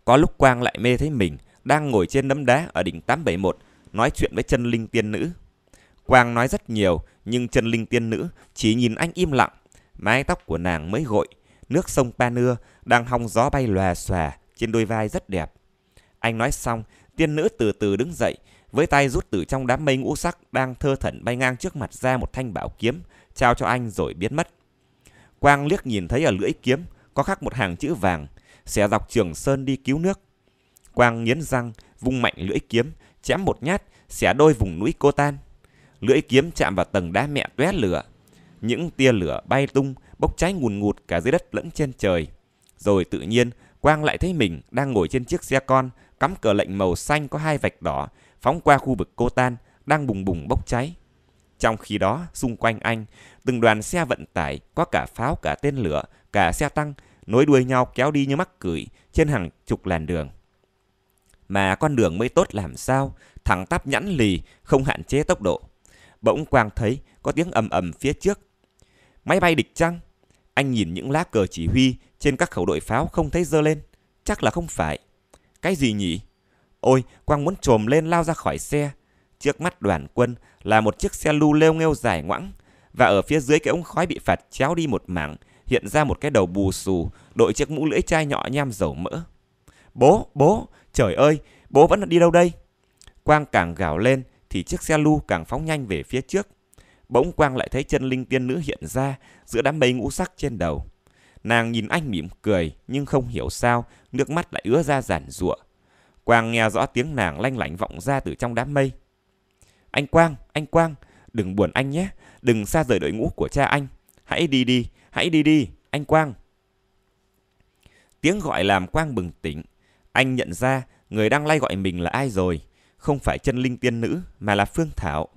Có lúc Quang lại mê thấy mình đang ngồi trên nấm đá ở đỉnh 871, nói chuyện với chân linh tiên nữ. Quang nói rất nhiều, nhưng chân linh tiên nữ chỉ nhìn anh im lặng. Mái tóc của nàng mới gội, nước sông Pa Nưa đang hong gió bay lòa xòa trên đôi vai rất đẹp. Anh nói xong, tiên nữ từ từ đứng dậy, với tay rút từ trong đám mây ngũ sắc đang thơ thẩn bay ngang trước mặt ra một thanh bảo kiếm, trao cho anh rồi biến mất. Quang liếc nhìn thấy ở lưỡi kiếm có khắc một hàng chữ vàng, xẻ dọc Trường Sơn đi cứu nước. Quang nghiến răng, vung mạnh lưỡi kiếm, chém một nhát, xẻ đôi vùng núi Cô Tan. Lưỡi kiếm chạm vào tầng đá mẹ tóe lửa. Những tia lửa bay tung, bốc cháy ngùn ngụt cả dưới đất lẫn trên trời. Rồi tự nhiên, Quang lại thấy mình đang ngồi trên chiếc xe con, cắm cờ lệnh màu xanh có hai vạch đỏ, phóng qua khu vực cô tan đang bùng bùng bốc cháy. Trong khi đó, xung quanh anh, từng đoàn xe vận tải có cả pháo, cả tên lửa, cả xe tăng nối đuôi nhau kéo đi như mắc cửi trên hàng chục làn đường. Mà con đường mới tốt làm sao, thẳng tắp nhẵn lì, không hạn chế tốc độ. Bỗng Quang thấy có tiếng ầm ầm phía trước. Máy bay địch chăng? Anh nhìn những lá cờ chỉ huy trên các khẩu đội pháo không thấy dơ lên. Chắc là không phải. Cái gì nhỉ? Ôi, Quang muốn trồm lên lao ra khỏi xe. Trước mắt đoàn quân là một chiếc xe lu lêu nghêu dài ngoẵng, và ở phía dưới cái ống khói bị phạt chéo đi một mảng, hiện ra một cái đầu bù xù, đội chiếc mũ lưỡi chai nhỏ nham dầu mỡ. Bố, bố, trời ơi, bố vẫn đi đâu đây? Quang càng gào lên thì chiếc xe lu càng phóng nhanh về phía trước. Bỗng Quang lại thấy chân linh tiên nữ hiện ra giữa đám mây ngũ sắc trên đầu. Nàng nhìn anh mỉm cười nhưng không hiểu sao nước mắt lại ứa ra giản ruộng Quang nghe rõ tiếng nàng lanh lảnh vọng ra từ trong đám mây. Anh Quang, anh Quang, đừng buồn anh nhé, đừng xa rời đội ngũ của cha anh. Hãy đi đi, hãy đi đi, anh Quang. Tiếng gọi làm Quang bừng tỉnh. Anh nhận ra người đang lay gọi mình là ai rồi. Không phải chân linh tiên nữ mà là Phương Thảo.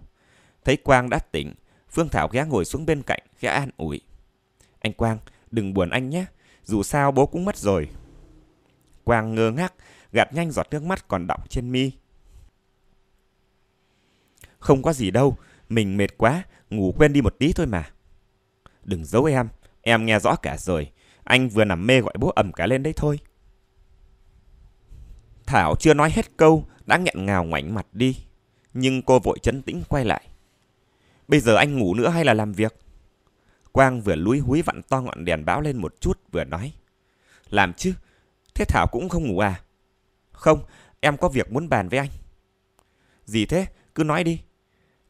Thấy Quang đã tỉnh, Phương Thảo ghé ngồi xuống bên cạnh, ghé an ủi. Anh Quang, đừng buồn anh nhé, dù sao bố cũng mất rồi. Quang ngơ ngác gạt nhanh giọt nước mắt còn đọng trên mi. Không có gì đâu, mình mệt quá, ngủ quên đi một tí thôi mà. Đừng giấu em, em nghe rõ cả rồi, anh vừa nằm mê gọi bố ẩm cả lên đấy thôi. Thảo chưa nói hết câu, đã nghẹn ngào ngoảnh mặt đi. Nhưng cô vội chấn tĩnh quay lại. Bây giờ anh ngủ nữa hay là làm việc? Quang vừa lúi húi vặn to ngọn đèn báo lên một chút vừa nói. Làm chứ, thế Thảo cũng không ngủ à? Không, em có việc muốn bàn với anh. Gì thế? Cứ nói đi.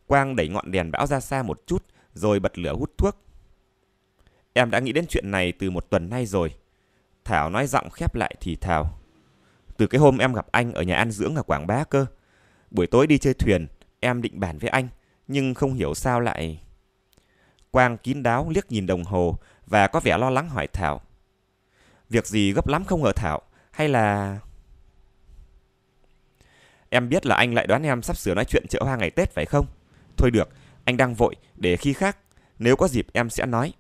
Quang đẩy ngọn đèn bão ra xa một chút rồi bật lửa hút thuốc. Em đã nghĩ đến chuyện này từ một tuần nay rồi. Thảo nói giọng khép lại thì thào. Từ cái hôm em gặp anh ở nhà ăn dưỡng ở Quảng Bá cơ. Buổi tối đi chơi thuyền, em định bàn với anh, nhưng không hiểu sao lại... Quang kín đáo liếc nhìn đồng hồ và có vẻ lo lắng hỏi Thảo. Việc gì gấp lắm không ngờ Thảo, hay là... Em biết là anh lại đoán em sắp sửa nói chuyện chợ hoa ngày Tết phải không? Thôi được, anh đang vội, để khi khác, nếu có dịp em sẽ nói.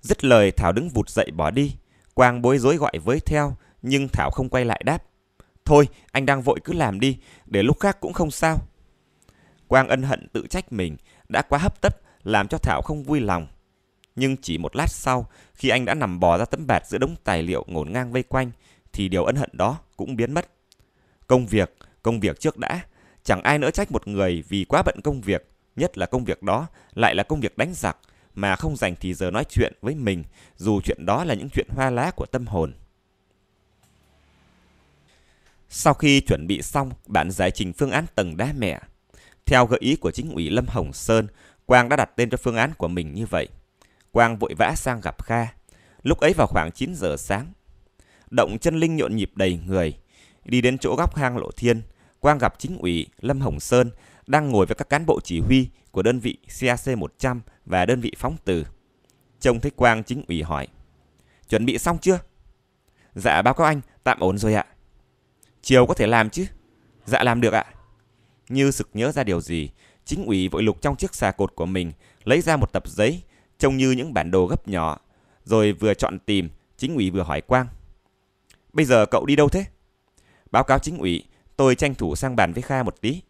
Dứt lời Thảo đứng vụt dậy bỏ đi, Quang bối rối gọi với theo, nhưng Thảo không quay lại đáp. Thôi, anh đang vội cứ làm đi, để lúc khác cũng không sao. Quang ân hận tự trách mình, đã quá hấp tấp, làm cho Thảo không vui lòng. Nhưng chỉ một lát sau, khi anh đã nằm bò ra tấm bạt giữa đống tài liệu ngổn ngang vây quanh, thì điều ân hận đó cũng biến mất. Công việc, công việc trước đã. Chẳng ai nỡ trách một người vì quá bận công việc, nhất là công việc đó lại là công việc đánh giặc mà không dành thì giờ nói chuyện với mình, dù chuyện đó là những chuyện hoa lá của tâm hồn. Sau khi chuẩn bị xong, bản giải trình phương án tầng đá mẹ. Theo gợi ý của chính ủy Lâm Hồng Sơn, Quang đã đặt tên cho phương án của mình như vậy. Quang vội vã sang gặp Kha. Lúc ấy vào khoảng 9 giờ sáng. Động chân linh nhộn nhịp đầy người, Đi đến chỗ góc hang Lộ Thiên, Quang gặp chính ủy Lâm Hồng Sơn đang ngồi với các cán bộ chỉ huy của đơn vị CAC 100 và đơn vị phóng từ. Trông thấy Quang chính ủy hỏi, chuẩn bị xong chưa? Dạ báo cáo anh, tạm ổn rồi ạ. Chiều có thể làm chứ? Dạ làm được ạ. Như sực nhớ ra điều gì, chính ủy vội lục trong chiếc xà cột của mình, lấy ra một tập giấy, trông như những bản đồ gấp nhỏ. Rồi vừa chọn tìm, chính ủy vừa hỏi Quang. Bây giờ cậu đi đâu thế? Báo cáo chính ủy, tôi tranh thủ sang bàn với Kha một tí.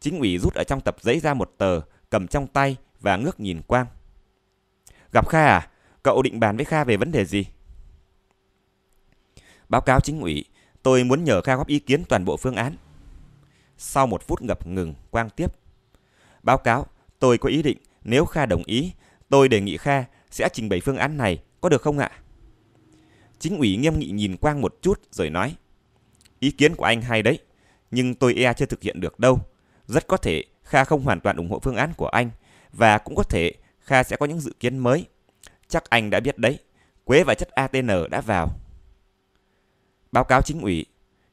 Chính ủy rút ở trong tập giấy ra một tờ, cầm trong tay và ngước nhìn Quang. Gặp Kha à? Cậu định bàn với Kha về vấn đề gì? Báo cáo chính ủy, tôi muốn nhờ Kha góp ý kiến toàn bộ phương án. Sau một phút ngập ngừng, Quang tiếp. Báo cáo, tôi có ý định nếu Kha đồng ý, tôi đề nghị Kha sẽ trình bày phương án này, có được không ạ? Chính ủy nghiêm nghị nhìn Quang một chút rồi nói. Ý kiến của anh hay đấy, nhưng tôi e chưa thực hiện được đâu. Rất có thể Kha không hoàn toàn ủng hộ phương án của anh và cũng có thể Kha sẽ có những dự kiến mới. Chắc anh đã biết đấy, Quế và chất ATN đã vào. Báo cáo chính ủy,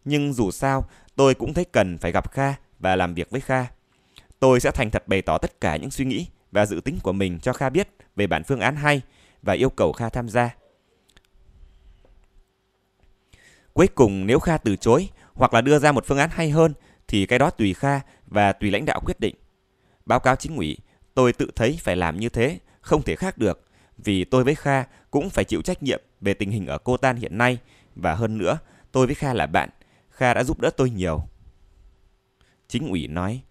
nhưng dù sao tôi cũng thấy cần phải gặp Kha và làm việc với Kha. Tôi sẽ thành thật bày tỏ tất cả những suy nghĩ và dự tính của mình cho Kha biết về bản phương án hay và yêu cầu Kha tham gia. Cuối cùng nếu Kha từ chối hoặc là đưa ra một phương án hay hơn thì cái đó tùy Kha và tùy lãnh đạo quyết định. Báo cáo chính ủy, tôi tự thấy phải làm như thế, không thể khác được, vì tôi với Kha cũng phải chịu trách nhiệm về tình hình ở Cô Tan hiện nay và hơn nữa, tôi với Kha là bạn, Kha đã giúp đỡ tôi nhiều. Chính ủy nói,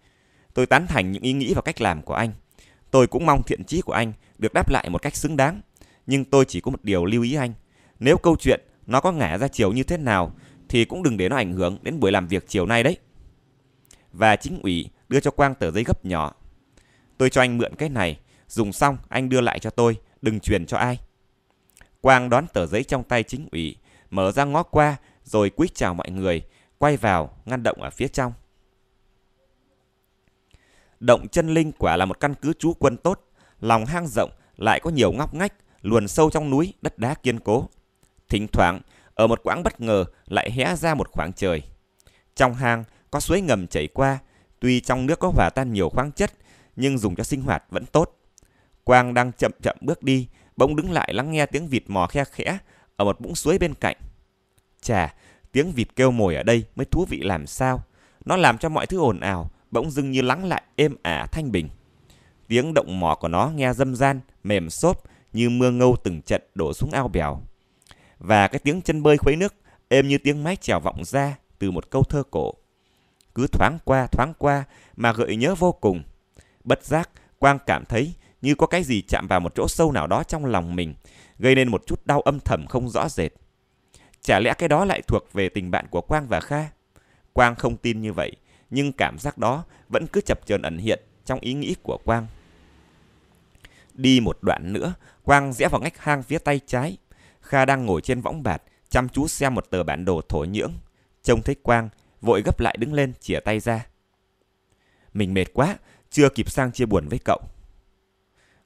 tôi tán thành những ý nghĩ và cách làm của anh. Tôi cũng mong thiện chí của anh được đáp lại một cách xứng đáng, nhưng tôi chỉ có một điều lưu ý anh. Nếu câu chuyện nó có ngả ra chiều như thế nào thì cũng đừng để nó ảnh hưởng đến buổi làm việc chiều nay đấy. Và chính ủy đưa cho Quang tờ giấy gấp nhỏ. Tôi cho anh mượn cái này, dùng xong anh đưa lại cho tôi, đừng truyền cho ai. Quang đón tờ giấy trong tay chính ủy, mở ra ngó qua rồi quýt chào mọi người, quay vào ngăn động ở phía trong. Động chân linh quả là một căn cứ trú quân tốt, lòng hang rộng lại có nhiều ngóc ngách, luồn sâu trong núi, đất đá kiên cố, Thỉnh thoảng, ở một quãng bất ngờ lại hé ra một khoảng trời. Trong hang có suối ngầm chảy qua, tuy trong nước có hòa tan nhiều khoáng chất, nhưng dùng cho sinh hoạt vẫn tốt. Quang đang chậm chậm bước đi, bỗng đứng lại lắng nghe tiếng vịt mò khe khẽ ở một vũng suối bên cạnh. Chà, tiếng vịt kêu mồi ở đây mới thú vị làm sao. Nó làm cho mọi thứ ồn ào, bỗng dưng như lắng lại êm ả thanh bình. Tiếng động mò của nó nghe dâm gian, mềm xốp như mưa ngâu từng trận đổ xuống ao bèo và cái tiếng chân bơi khuấy nước êm như tiếng mái chèo vọng ra từ một câu thơ cổ. Cứ thoáng qua thoáng qua mà gợi nhớ vô cùng. Bất giác, Quang cảm thấy như có cái gì chạm vào một chỗ sâu nào đó trong lòng mình, gây nên một chút đau âm thầm không rõ rệt. Chả lẽ cái đó lại thuộc về tình bạn của Quang và Kha? Quang không tin như vậy, nhưng cảm giác đó vẫn cứ chập chờn ẩn hiện trong ý nghĩ của Quang. Đi một đoạn nữa, Quang rẽ vào ngách hang phía tay trái, Kha đang ngồi trên võng bạt, chăm chú xem một tờ bản đồ thổ nhưỡng. Trông thấy Quang, vội gấp lại đứng lên, chìa tay ra. Mình mệt quá, chưa kịp sang chia buồn với cậu.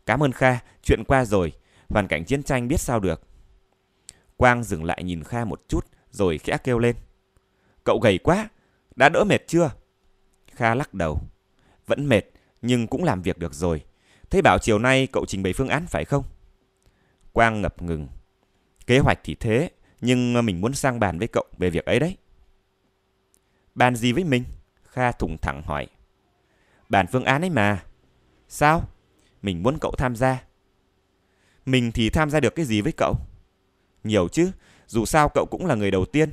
Cảm ơn Kha, chuyện qua rồi, hoàn cảnh chiến tranh biết sao được. Quang dừng lại nhìn Kha một chút, rồi khẽ kêu lên. Cậu gầy quá, đã đỡ mệt chưa? Kha lắc đầu. Vẫn mệt, nhưng cũng làm việc được rồi. Thế bảo chiều nay cậu trình bày phương án phải không? Quang ngập ngừng. Kế hoạch thì thế, nhưng mình muốn sang bàn với cậu về việc ấy đấy. Bàn gì với mình? Kha thùng thẳng hỏi. Bàn phương án ấy mà. Sao? Mình muốn cậu tham gia. Mình thì tham gia được cái gì với cậu? Nhiều chứ, dù sao cậu cũng là người đầu tiên.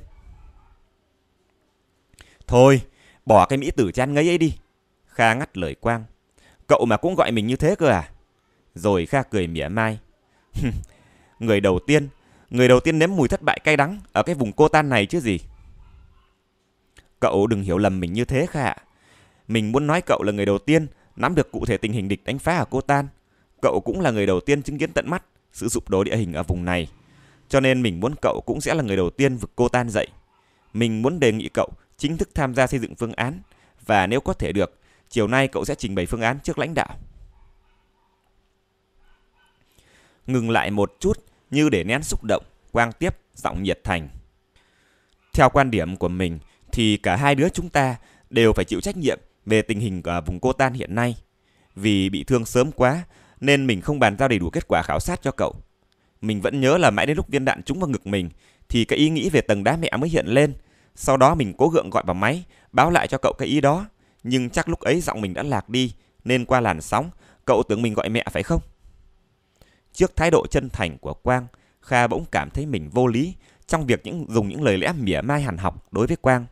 Thôi, bỏ cái mỹ tử chán ngấy ấy đi. Kha ngắt lời Quang. Cậu mà cũng gọi mình như thế cơ à? Rồi Kha cười mỉa mai. người đầu tiên người đầu tiên nếm mùi thất bại cay đắng ở cái vùng cô tan này chứ gì. Cậu đừng hiểu lầm mình như thế Kha Mình muốn nói cậu là người đầu tiên nắm được cụ thể tình hình địch đánh phá ở Cô Tan. Cậu cũng là người đầu tiên chứng kiến tận mắt sự sụp đổ địa hình ở vùng này. Cho nên mình muốn cậu cũng sẽ là người đầu tiên vực Cô Tan dậy. Mình muốn đề nghị cậu chính thức tham gia xây dựng phương án và nếu có thể được, chiều nay cậu sẽ trình bày phương án trước lãnh đạo. Ngừng lại một chút, như để nén xúc động, Quang tiếp giọng nhiệt thành. Theo quan điểm của mình thì cả hai đứa chúng ta đều phải chịu trách nhiệm về tình hình ở vùng Cô Tan hiện nay. Vì bị thương sớm quá nên mình không bàn giao đầy đủ kết quả khảo sát cho cậu. Mình vẫn nhớ là mãi đến lúc viên đạn trúng vào ngực mình thì cái ý nghĩ về tầng đá mẹ mới hiện lên. Sau đó mình cố gượng gọi vào máy, báo lại cho cậu cái ý đó. Nhưng chắc lúc ấy giọng mình đã lạc đi nên qua làn sóng, cậu tưởng mình gọi mẹ phải không? Trước thái độ chân thành của Quang, Kha bỗng cảm thấy mình vô lý trong việc những dùng những lời lẽ mỉa mai hàn học đối với Quang.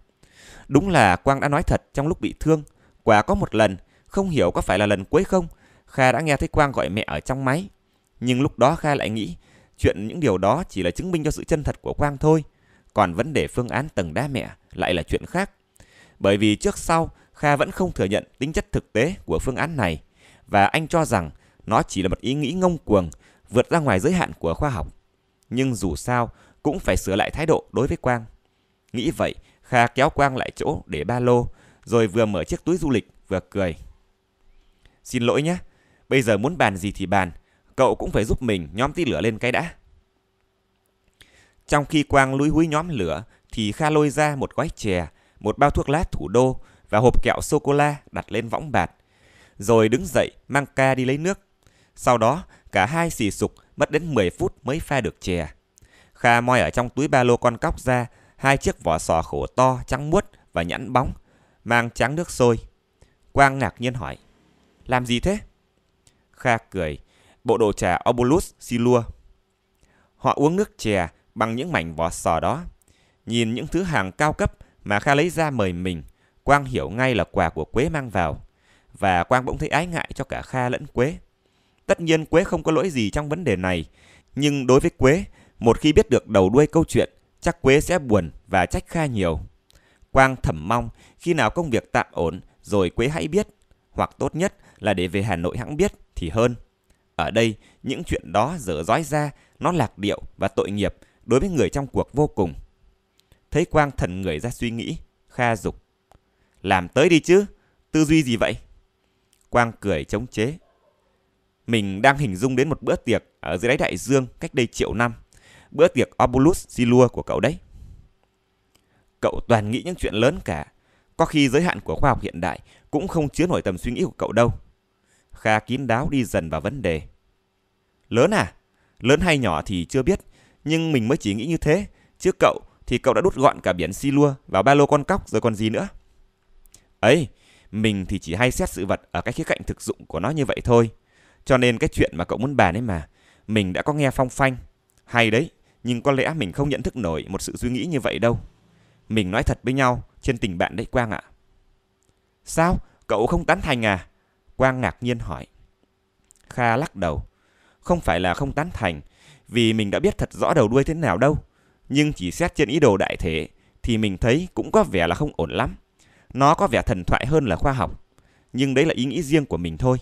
Đúng là Quang đã nói thật trong lúc bị thương, quả có một lần, không hiểu có phải là lần cuối không, Kha đã nghe thấy Quang gọi mẹ ở trong máy. Nhưng lúc đó Kha lại nghĩ, chuyện những điều đó chỉ là chứng minh cho sự chân thật của Quang thôi, còn vấn đề phương án tầng đá mẹ lại là chuyện khác. Bởi vì trước sau, Kha vẫn không thừa nhận tính chất thực tế của phương án này và anh cho rằng nó chỉ là một ý nghĩ ngông cuồng vượt ra ngoài giới hạn của khoa học. Nhưng dù sao, cũng phải sửa lại thái độ đối với Quang. Nghĩ vậy, Kha kéo Quang lại chỗ để ba lô, rồi vừa mở chiếc túi du lịch, vừa cười. Xin lỗi nhé, bây giờ muốn bàn gì thì bàn, cậu cũng phải giúp mình nhóm tí lửa lên cái đã. Trong khi Quang lúi húi nhóm lửa, thì Kha lôi ra một gói chè, một bao thuốc lá thủ đô và hộp kẹo sô-cô-la đặt lên võng bạt. Rồi đứng dậy mang ca đi lấy nước. Sau đó, Cả hai xì sụp mất đến 10 phút mới pha được chè. Kha moi ở trong túi ba lô con cóc ra, hai chiếc vỏ sò khổ to, trắng muốt và nhẵn bóng, mang trắng nước sôi. Quang ngạc nhiên hỏi, làm gì thế? Kha cười, bộ đồ trà Obolus Silua. Họ uống nước chè bằng những mảnh vỏ sò đó. Nhìn những thứ hàng cao cấp mà Kha lấy ra mời mình, Quang hiểu ngay là quà của Quế mang vào. Và Quang bỗng thấy ái ngại cho cả Kha lẫn Quế. Tất nhiên Quế không có lỗi gì trong vấn đề này, nhưng đối với Quế, một khi biết được đầu đuôi câu chuyện, chắc Quế sẽ buồn và trách Kha nhiều. Quang thầm mong khi nào công việc tạm ổn rồi Quế hãy biết, hoặc tốt nhất là để về Hà Nội hãng biết thì hơn. Ở đây, những chuyện đó dở dói ra, nó lạc điệu và tội nghiệp đối với người trong cuộc vô cùng. Thấy Quang thần người ra suy nghĩ, Kha dục. Làm tới đi chứ, tư duy gì vậy? Quang cười chống chế. Mình đang hình dung đến một bữa tiệc ở dưới đáy đại dương cách đây triệu năm. Bữa tiệc Obulus Silua của cậu đấy. Cậu toàn nghĩ những chuyện lớn cả. Có khi giới hạn của khoa học hiện đại cũng không chứa nổi tầm suy nghĩ của cậu đâu. Kha kín đáo đi dần vào vấn đề. Lớn à? Lớn hay nhỏ thì chưa biết, nhưng mình mới chỉ nghĩ như thế. Chứ cậu thì cậu đã đút gọn cả biển si vào ba lô con cóc rồi còn gì nữa. Ấy, mình thì chỉ hay xét sự vật ở cái khía cạnh thực dụng của nó như vậy thôi. Cho nên cái chuyện mà cậu muốn bàn ấy mà, mình đã có nghe phong phanh. Hay đấy, nhưng có lẽ mình không nhận thức nổi một sự suy nghĩ như vậy đâu. Mình nói thật với nhau trên tình bạn đấy Quang ạ. Sao? Cậu không tán thành à? Quang ngạc nhiên hỏi. Kha lắc đầu. Không phải là không tán thành, vì mình đã biết thật rõ đầu đuôi thế nào đâu. Nhưng chỉ xét trên ý đồ đại thể, thì mình thấy cũng có vẻ là không ổn lắm. Nó có vẻ thần thoại hơn là khoa học. Nhưng đấy là ý nghĩ riêng của mình thôi.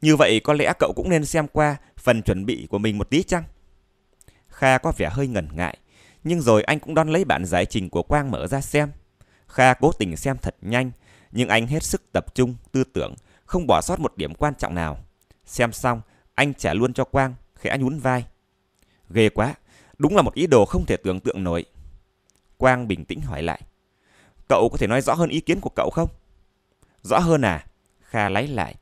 Như vậy có lẽ cậu cũng nên xem qua phần chuẩn bị của mình một tí chăng? Kha có vẻ hơi ngần ngại, nhưng rồi anh cũng đón lấy bản giải trình của Quang mở ra xem. Kha cố tình xem thật nhanh, nhưng anh hết sức tập trung, tư tưởng, không bỏ sót một điểm quan trọng nào. Xem xong, anh trả luôn cho Quang, khẽ nhún vai. Ghê quá, đúng là một ý đồ không thể tưởng tượng nổi. Quang bình tĩnh hỏi lại. Cậu có thể nói rõ hơn ý kiến của cậu không? Rõ hơn à? Kha lấy lại,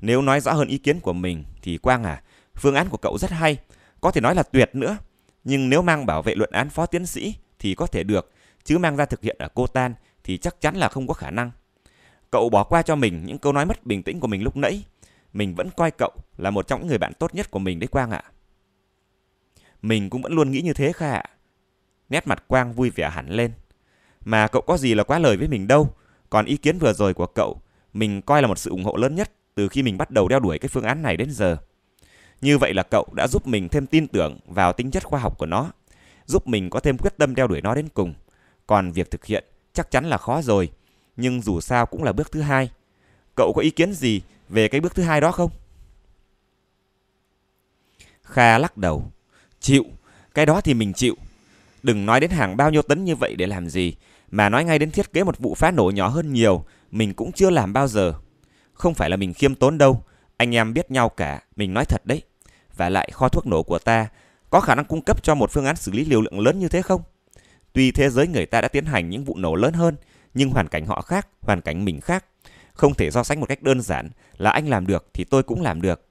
nếu nói rõ hơn ý kiến của mình thì Quang à, phương án của cậu rất hay, có thể nói là tuyệt nữa. Nhưng nếu mang bảo vệ luận án phó tiến sĩ thì có thể được, chứ mang ra thực hiện ở cô tan thì chắc chắn là không có khả năng. Cậu bỏ qua cho mình những câu nói mất bình tĩnh của mình lúc nãy. Mình vẫn coi cậu là một trong những người bạn tốt nhất của mình đấy Quang ạ. À. Mình cũng vẫn luôn nghĩ như thế Kha ạ. Nét mặt Quang vui vẻ hẳn lên. Mà cậu có gì là quá lời với mình đâu. Còn ý kiến vừa rồi của cậu, mình coi là một sự ủng hộ lớn nhất từ khi mình bắt đầu đeo đuổi cái phương án này đến giờ. Như vậy là cậu đã giúp mình thêm tin tưởng vào tính chất khoa học của nó, giúp mình có thêm quyết tâm đeo đuổi nó đến cùng. Còn việc thực hiện chắc chắn là khó rồi, nhưng dù sao cũng là bước thứ hai. Cậu có ý kiến gì về cái bước thứ hai đó không? Kha lắc đầu. Chịu, cái đó thì mình chịu. Đừng nói đến hàng bao nhiêu tấn như vậy để làm gì, mà nói ngay đến thiết kế một vụ phá nổ nhỏ hơn nhiều, mình cũng chưa làm bao giờ. Không phải là mình khiêm tốn đâu, anh em biết nhau cả, mình nói thật đấy. Và lại kho thuốc nổ của ta có khả năng cung cấp cho một phương án xử lý liều lượng lớn như thế không? Tuy thế giới người ta đã tiến hành những vụ nổ lớn hơn, nhưng hoàn cảnh họ khác, hoàn cảnh mình khác. Không thể so sánh một cách đơn giản là anh làm được thì tôi cũng làm được.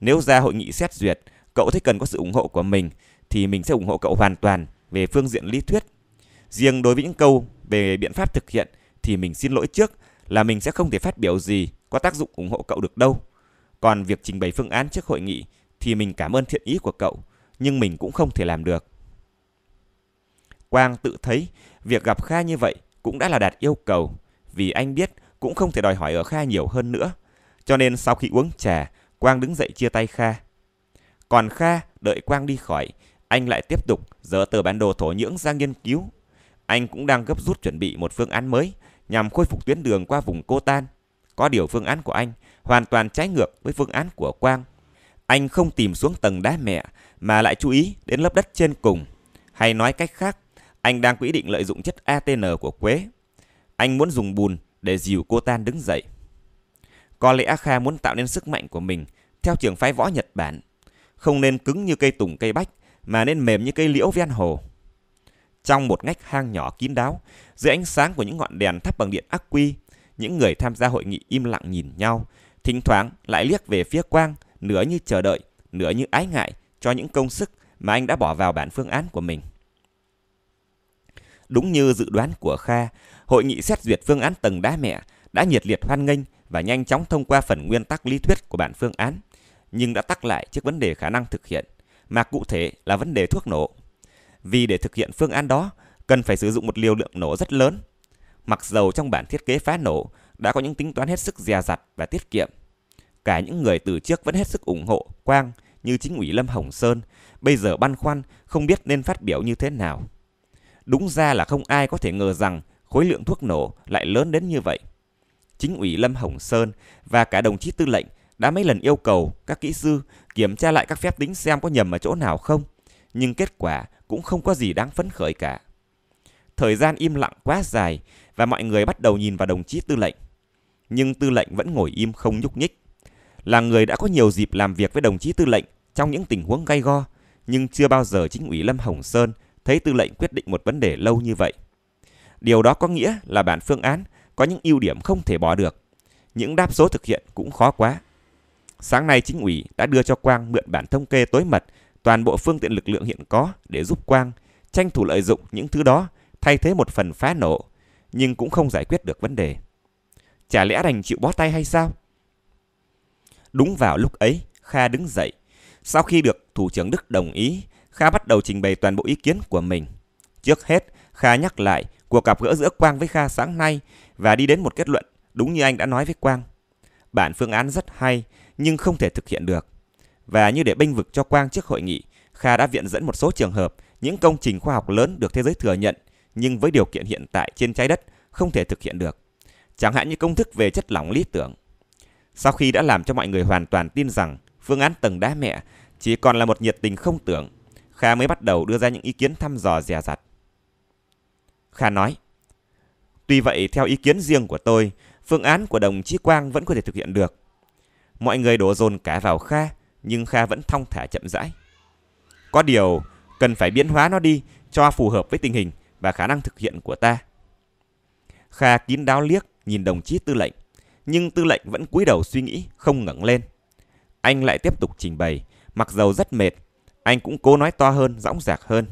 Nếu ra hội nghị xét duyệt, cậu thấy cần có sự ủng hộ của mình thì mình sẽ ủng hộ cậu hoàn toàn về phương diện lý thuyết. Riêng đối với những câu về biện pháp thực hiện thì mình xin lỗi trước là mình sẽ không thể phát biểu gì có tác dụng ủng hộ cậu được đâu. Còn việc trình bày phương án trước hội nghị thì mình cảm ơn thiện ý của cậu, nhưng mình cũng không thể làm được. Quang tự thấy việc gặp Kha như vậy cũng đã là đạt yêu cầu, vì anh biết cũng không thể đòi hỏi ở Kha nhiều hơn nữa. Cho nên sau khi uống trà, Quang đứng dậy chia tay Kha. Còn Kha đợi Quang đi khỏi, anh lại tiếp tục dỡ tờ bản đồ thổ nhưỡng ra nghiên cứu. Anh cũng đang gấp rút chuẩn bị một phương án mới nhằm khôi phục tuyến đường qua vùng Cô Tan. Có điều phương án của anh hoàn toàn trái ngược với phương án của Quang. Anh không tìm xuống tầng đá mẹ mà lại chú ý đến lớp đất trên cùng. Hay nói cách khác, anh đang quyết định lợi dụng chất ATN của Quế. Anh muốn dùng bùn để dìu cô tan đứng dậy. Có lẽ Kha muốn tạo nên sức mạnh của mình theo trường phái võ Nhật Bản. Không nên cứng như cây tùng cây bách mà nên mềm như cây liễu ven hồ. Trong một ngách hang nhỏ kín đáo, dưới ánh sáng của những ngọn đèn thắp bằng điện ắc quy, những người tham gia hội nghị im lặng nhìn nhau, thỉnh thoảng lại liếc về phía Quang, nửa như chờ đợi, nửa như ái ngại cho những công sức mà anh đã bỏ vào bản phương án của mình. Đúng như dự đoán của Kha, hội nghị xét duyệt phương án tầng đá mẹ đã nhiệt liệt hoan nghênh và nhanh chóng thông qua phần nguyên tắc lý thuyết của bản phương án, nhưng đã tắc lại trước vấn đề khả năng thực hiện, mà cụ thể là vấn đề thuốc nổ vì để thực hiện phương án đó cần phải sử dụng một liều lượng nổ rất lớn. Mặc dầu trong bản thiết kế phá nổ đã có những tính toán hết sức dè dặt và tiết kiệm. Cả những người từ trước vẫn hết sức ủng hộ Quang như chính ủy Lâm Hồng Sơn, bây giờ băn khoăn không biết nên phát biểu như thế nào. Đúng ra là không ai có thể ngờ rằng khối lượng thuốc nổ lại lớn đến như vậy. Chính ủy Lâm Hồng Sơn và cả đồng chí tư lệnh đã mấy lần yêu cầu các kỹ sư kiểm tra lại các phép tính xem có nhầm ở chỗ nào không, nhưng kết quả cũng không có gì đáng phấn khởi cả. Thời gian im lặng quá dài và mọi người bắt đầu nhìn vào đồng chí tư lệnh. Nhưng tư lệnh vẫn ngồi im không nhúc nhích. Là người đã có nhiều dịp làm việc với đồng chí tư lệnh trong những tình huống gay go, nhưng chưa bao giờ chính ủy Lâm Hồng Sơn thấy tư lệnh quyết định một vấn đề lâu như vậy. Điều đó có nghĩa là bản phương án có những ưu điểm không thể bỏ được. Những đáp số thực hiện cũng khó quá. Sáng nay chính ủy đã đưa cho Quang mượn bản thông kê tối mật toàn bộ phương tiện lực lượng hiện có để giúp Quang tranh thủ lợi dụng những thứ đó thay thế một phần phá nổ, nhưng cũng không giải quyết được vấn đề. Chả lẽ đành chịu bó tay hay sao? Đúng vào lúc ấy, Kha đứng dậy. Sau khi được Thủ trưởng Đức đồng ý, Kha bắt đầu trình bày toàn bộ ý kiến của mình. Trước hết, Kha nhắc lại cuộc gặp gỡ giữa Quang với Kha sáng nay và đi đến một kết luận đúng như anh đã nói với Quang. Bản phương án rất hay nhưng không thể thực hiện được và như để binh vực cho Quang trước hội nghị, Kha đã viện dẫn một số trường hợp những công trình khoa học lớn được thế giới thừa nhận nhưng với điều kiện hiện tại trên trái đất không thể thực hiện được. Chẳng hạn như công thức về chất lỏng lý tưởng. Sau khi đã làm cho mọi người hoàn toàn tin rằng phương án tầng đá mẹ chỉ còn là một nhiệt tình không tưởng, Kha mới bắt đầu đưa ra những ý kiến thăm dò dè dặt. Kha nói, Tuy vậy, theo ý kiến riêng của tôi, phương án của đồng chí Quang vẫn có thể thực hiện được. Mọi người đổ dồn cả vào Kha nhưng Kha vẫn thong thả chậm rãi. Có điều, cần phải biến hóa nó đi cho phù hợp với tình hình và khả năng thực hiện của ta. Kha kín đáo liếc nhìn đồng chí tư lệnh, nhưng tư lệnh vẫn cúi đầu suy nghĩ, không ngẩng lên. Anh lại tiếp tục trình bày, mặc dầu rất mệt, anh cũng cố nói to hơn, dõng dạc hơn.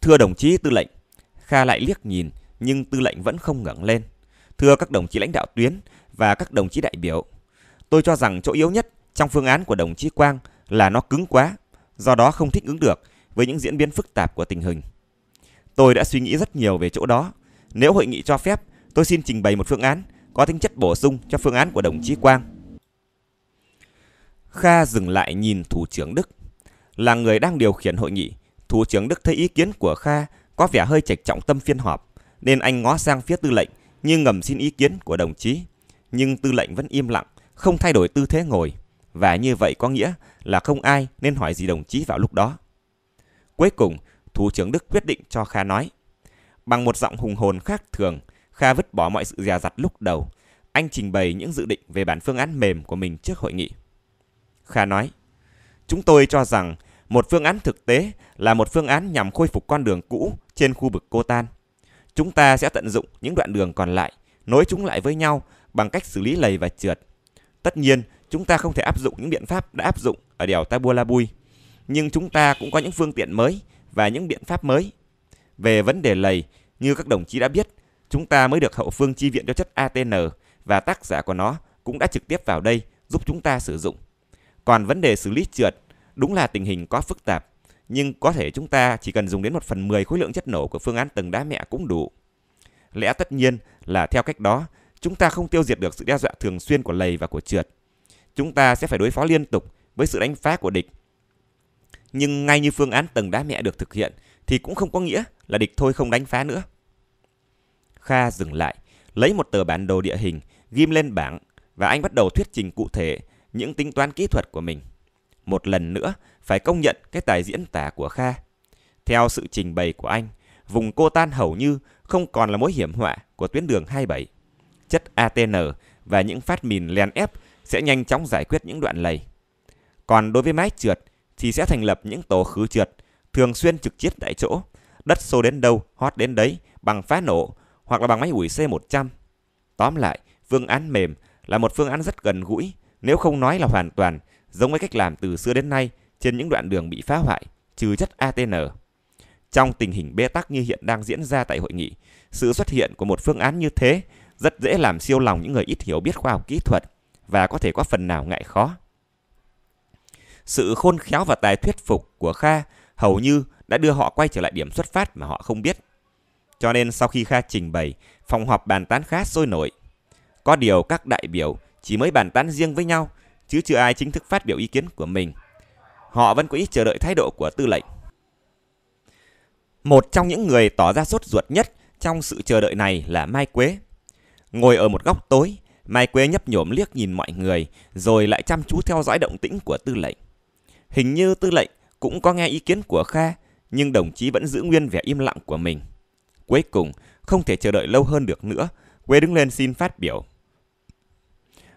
Thưa đồng chí tư lệnh, Kha lại liếc nhìn, nhưng tư lệnh vẫn không ngẩng lên. Thưa các đồng chí lãnh đạo tuyến và các đồng chí đại biểu, tôi cho rằng chỗ yếu nhất trong phương án của đồng chí Quang là nó cứng quá, do đó không thích ứng được với những diễn biến phức tạp của tình hình. Tôi đã suy nghĩ rất nhiều về chỗ đó. Nếu hội nghị cho phép, tôi xin trình bày một phương án có tính chất bổ sung cho phương án của đồng chí Quang. Kha dừng lại nhìn thủ trưởng Đức. Là người đang điều khiển hội nghị, thủ trưởng Đức thấy ý kiến của Kha có vẻ hơi trạch trọng tâm phiên họp, nên anh ngó sang phía tư lệnh như ngầm xin ý kiến của đồng chí. Nhưng tư lệnh vẫn im lặng, không thay đổi tư thế ngồi và như vậy có nghĩa là không ai nên hỏi gì đồng chí vào lúc đó. Cuối cùng, Thủ trưởng Đức quyết định cho Kha nói. Bằng một giọng hùng hồn khác thường, Kha vứt bỏ mọi sự dè dặt lúc đầu. Anh trình bày những dự định về bản phương án mềm của mình trước hội nghị. Kha nói, chúng tôi cho rằng một phương án thực tế là một phương án nhằm khôi phục con đường cũ trên khu vực Cô Tan. Chúng ta sẽ tận dụng những đoạn đường còn lại, nối chúng lại với nhau bằng cách xử lý lầy và trượt. Tất nhiên, chúng ta không thể áp dụng những biện pháp đã áp dụng ở đèo Tabulabui, nhưng chúng ta cũng có những phương tiện mới và những biện pháp mới. Về vấn đề lầy, như các đồng chí đã biết, chúng ta mới được hậu phương chi viện cho chất ATN và tác giả của nó cũng đã trực tiếp vào đây giúp chúng ta sử dụng. Còn vấn đề xử lý trượt, đúng là tình hình có phức tạp, nhưng có thể chúng ta chỉ cần dùng đến một phần 10 khối lượng chất nổ của phương án tầng đá mẹ cũng đủ. Lẽ tất nhiên là theo cách đó, chúng ta không tiêu diệt được sự đe dọa thường xuyên của lầy và của trượt, chúng ta sẽ phải đối phó liên tục với sự đánh phá của địch. Nhưng ngay như phương án tầng đá mẹ được thực hiện thì cũng không có nghĩa là địch thôi không đánh phá nữa. Kha dừng lại, lấy một tờ bản đồ địa hình, ghim lên bảng và anh bắt đầu thuyết trình cụ thể những tính toán kỹ thuật của mình. Một lần nữa, phải công nhận cái tài diễn tả của Kha. Theo sự trình bày của anh, vùng cô tan hầu như không còn là mối hiểm họa của tuyến đường 27. Chất ATN và những phát mìn len ép sẽ nhanh chóng giải quyết những đoạn lầy. Còn đối với mái trượt thì sẽ thành lập những tổ khứ trượt, thường xuyên trực chiết tại chỗ, đất sâu đến đâu, hót đến đấy, bằng phá nổ hoặc là bằng máy ủi C100. Tóm lại, phương án mềm là một phương án rất gần gũi, nếu không nói là hoàn toàn, giống với cách làm từ xưa đến nay trên những đoạn đường bị phá hoại, trừ chất ATN. Trong tình hình bế tắc như hiện đang diễn ra tại hội nghị, sự xuất hiện của một phương án như thế rất dễ làm siêu lòng những người ít hiểu biết khoa học kỹ thuật và có thể có phần nào ngại khó. Sự khôn khéo và tài thuyết phục của Kha hầu như đã đưa họ quay trở lại điểm xuất phát mà họ không biết. Cho nên sau khi Kha trình bày, phòng họp bàn tán khá sôi nổi. Có điều các đại biểu chỉ mới bàn tán riêng với nhau, chứ chưa ai chính thức phát biểu ý kiến của mình. Họ vẫn có ít chờ đợi thái độ của tư lệnh. Một trong những người tỏ ra sốt ruột nhất trong sự chờ đợi này là Mai Quế. Ngồi ở một góc tối, Mai Quế nhấp nhổm liếc nhìn mọi người, rồi lại chăm chú theo dõi động tĩnh của tư lệnh. Hình như tư lệnh cũng có nghe ý kiến của Kha, nhưng đồng chí vẫn giữ nguyên vẻ im lặng của mình. Cuối cùng, không thể chờ đợi lâu hơn được nữa, Quế đứng lên xin phát biểu.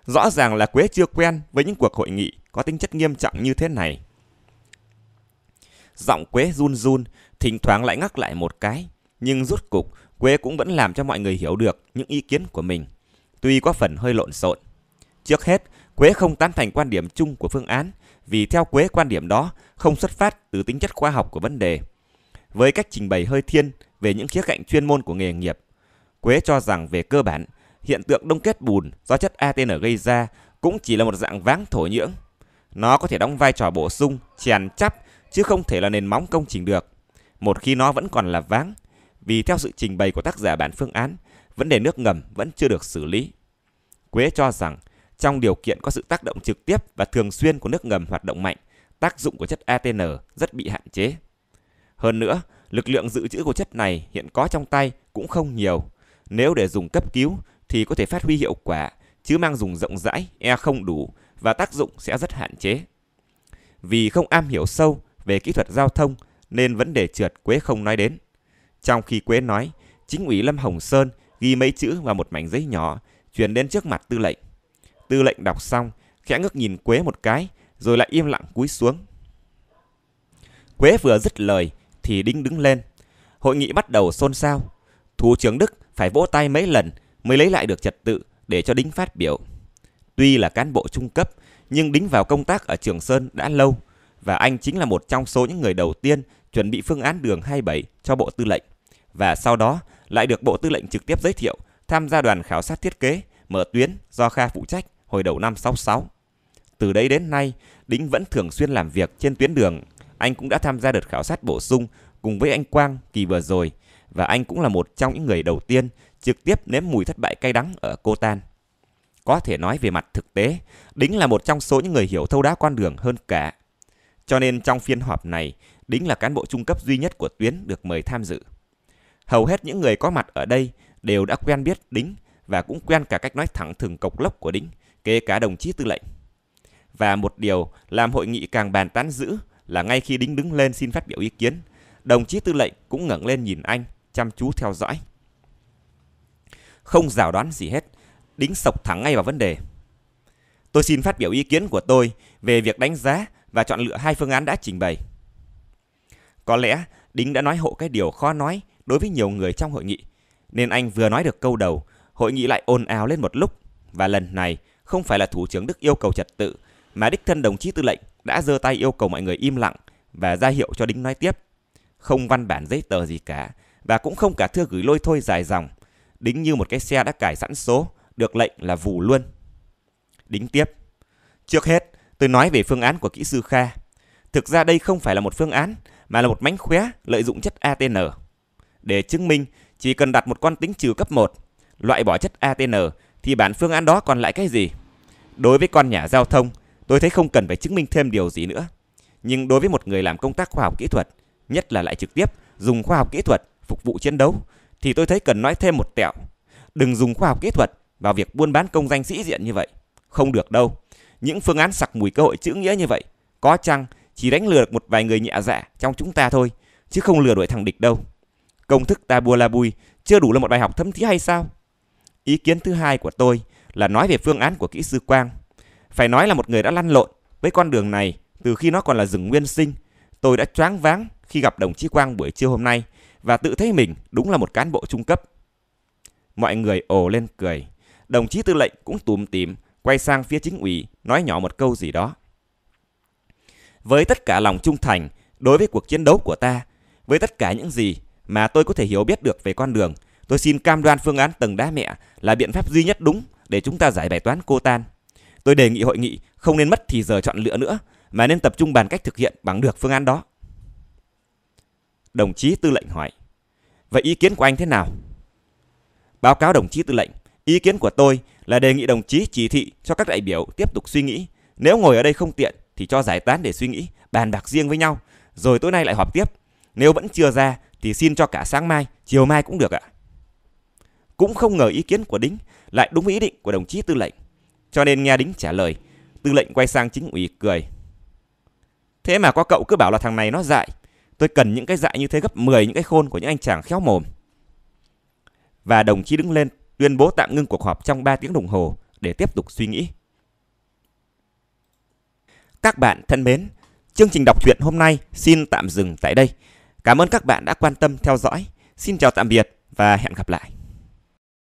Rõ ràng là Quế chưa quen với những cuộc hội nghị có tính chất nghiêm trọng như thế này. Giọng Quế run run, thỉnh thoảng lại ngắc lại một cái, nhưng rút cục Quế cũng vẫn làm cho mọi người hiểu được những ý kiến của mình tuy có phần hơi lộn xộn. Trước hết, Quế không tán thành quan điểm chung của phương án, vì theo Quế quan điểm đó không xuất phát từ tính chất khoa học của vấn đề. Với cách trình bày hơi thiên về những khía cạnh chuyên môn của nghề nghiệp, Quế cho rằng về cơ bản, hiện tượng đông kết bùn do chất ATN gây ra cũng chỉ là một dạng váng thổ nhưỡng. Nó có thể đóng vai trò bổ sung, chèn chắp chứ không thể là nền móng công trình được. Một khi nó vẫn còn là váng, vì theo sự trình bày của tác giả bản phương án vấn đề nước ngầm vẫn chưa được xử lý. Quế cho rằng, trong điều kiện có sự tác động trực tiếp và thường xuyên của nước ngầm hoạt động mạnh, tác dụng của chất ATN rất bị hạn chế. Hơn nữa, lực lượng dự trữ của chất này hiện có trong tay cũng không nhiều. Nếu để dùng cấp cứu thì có thể phát huy hiệu quả, chứ mang dùng rộng rãi e không đủ và tác dụng sẽ rất hạn chế. Vì không am hiểu sâu về kỹ thuật giao thông nên vấn đề trượt Quế không nói đến. Trong khi Quế nói, chính ủy Lâm Hồng Sơn ghi mấy chữ vào một mảnh giấy nhỏ, truyền đến trước mặt tư lệnh. Tư lệnh đọc xong, khẽ ngước nhìn Quế một cái, rồi lại im lặng cúi xuống. Quế vừa dứt lời thì Đinh đứng lên. Hội nghị bắt đầu xôn xao. Thủ trưởng Đức phải vỗ tay mấy lần mới lấy lại được trật tự để cho Đinh phát biểu. Tuy là cán bộ trung cấp, nhưng Đinh vào công tác ở Trường Sơn đã lâu và anh chính là một trong số những người đầu tiên chuẩn bị phương án đường 27 cho bộ tư lệnh và sau đó lại được Bộ Tư lệnh trực tiếp giới thiệu tham gia đoàn khảo sát thiết kế mở tuyến do Kha phụ trách hồi đầu năm 66. Từ đấy đến nay, Đính vẫn thường xuyên làm việc trên tuyến đường. Anh cũng đã tham gia đợt khảo sát bổ sung cùng với anh Quang kỳ vừa rồi và anh cũng là một trong những người đầu tiên trực tiếp nếm mùi thất bại cay đắng ở Cô Tan. Có thể nói về mặt thực tế, Đính là một trong số những người hiểu thấu đáo con đường hơn cả. Cho nên trong phiên họp này, Đính là cán bộ trung cấp duy nhất của tuyến được mời tham dự. Hầu hết những người có mặt ở đây đều đã quen biết Đính và cũng quen cả cách nói thẳng thừng cộc lốc của Đính, kể cả đồng chí tư lệnh. Và một điều làm hội nghị càng bàn tán dữ là ngay khi Đính đứng lên xin phát biểu ý kiến, đồng chí tư lệnh cũng ngẩng lên nhìn anh, chăm chú theo dõi. Không rào đoán gì hết, Đính sộc thẳng ngay vào vấn đề. Tôi xin phát biểu ý kiến của tôi về việc đánh giá và chọn lựa hai phương án đã trình bày. Có lẽ Đính đã nói hộ cái điều khó nói đối với nhiều người trong hội nghị, nên anh vừa nói được câu đầu, hội nghị lại ồn ào lên một lúc. Và lần này không phải là thủ trưởng Đức yêu cầu trật tự, mà đích thân đồng chí tư lệnh đã giơ tay yêu cầu mọi người im lặng và ra hiệu cho Đính nói tiếp. Không văn bản giấy tờ gì cả, và cũng không cả thưa gửi lôi thôi dài dòng. Đính như một cái xe đã cải sẵn số, được lệnh là vù luôn. Đính tiếp. Trước hết, tôi nói về phương án của kỹ sư Kha. Thực ra đây không phải là một phương án, mà là một mánh khóe lợi dụng chất ATN để chứng minh chỉ cần đặt một con tính trừ cấp 1, loại bỏ chất ATN thì bản phương án đó còn lại cái gì? Đối với con nhà giao thông, tôi thấy không cần phải chứng minh thêm điều gì nữa. Nhưng đối với một người làm công tác khoa học kỹ thuật, nhất là lại trực tiếp dùng khoa học kỹ thuật phục vụ chiến đấu thì tôi thấy cần nói thêm một tẹo. Đừng dùng khoa học kỹ thuật vào việc buôn bán công danh sĩ diện như vậy. Không được đâu. Những phương án sặc mùi cơ hội chữ nghĩa như vậy, có chăng chỉ đánh lừa được một vài người nhẹ dạ trong chúng ta thôi, chứ không lừa đuổi thằng địch đâu công thức ta bua la bui chưa đủ là một bài học thấm thí hay sao? Ý kiến thứ hai của tôi là nói về phương án của kỹ sư Quang. Phải nói là một người đã lăn lộn với con đường này từ khi nó còn là rừng nguyên sinh. Tôi đã choáng váng khi gặp đồng chí Quang buổi trưa hôm nay và tự thấy mình đúng là một cán bộ trung cấp. Mọi người ồ lên cười. Đồng chí tư lệnh cũng tùm tìm, quay sang phía chính ủy, nói nhỏ một câu gì đó. Với tất cả lòng trung thành đối với cuộc chiến đấu của ta, với tất cả những gì mà tôi có thể hiểu biết được về con đường, tôi xin cam đoan phương án tầng đá mẹ là biện pháp duy nhất đúng để chúng ta giải bài toán cô tan. Tôi đề nghị hội nghị không nên mất thì giờ chọn lựa nữa, mà nên tập trung bàn cách thực hiện bằng được phương án đó. Đồng chí tư lệnh hỏi, vậy ý kiến của anh thế nào? Báo cáo đồng chí tư lệnh, ý kiến của tôi là đề nghị đồng chí chỉ thị cho các đại biểu tiếp tục suy nghĩ. Nếu ngồi ở đây không tiện thì cho giải tán để suy nghĩ, bàn bạc riêng với nhau, rồi tối nay lại họp tiếp. Nếu vẫn chưa ra thì xin cho cả sáng mai, chiều mai cũng được ạ. Cũng không ngờ ý kiến của Đính lại đúng với ý định của đồng chí tư lệnh. Cho nên nghe Đính trả lời, tư lệnh quay sang chính ủy cười. Thế mà có cậu cứ bảo là thằng này nó dại. Tôi cần những cái dại như thế gấp 10 những cái khôn của những anh chàng khéo mồm. Và đồng chí đứng lên tuyên bố tạm ngưng cuộc họp trong 3 tiếng đồng hồ để tiếp tục suy nghĩ. Các bạn thân mến, chương trình đọc truyện hôm nay xin tạm dừng tại đây. Cảm ơn các bạn đã quan tâm theo dõi. Xin chào tạm biệt và hẹn gặp lại.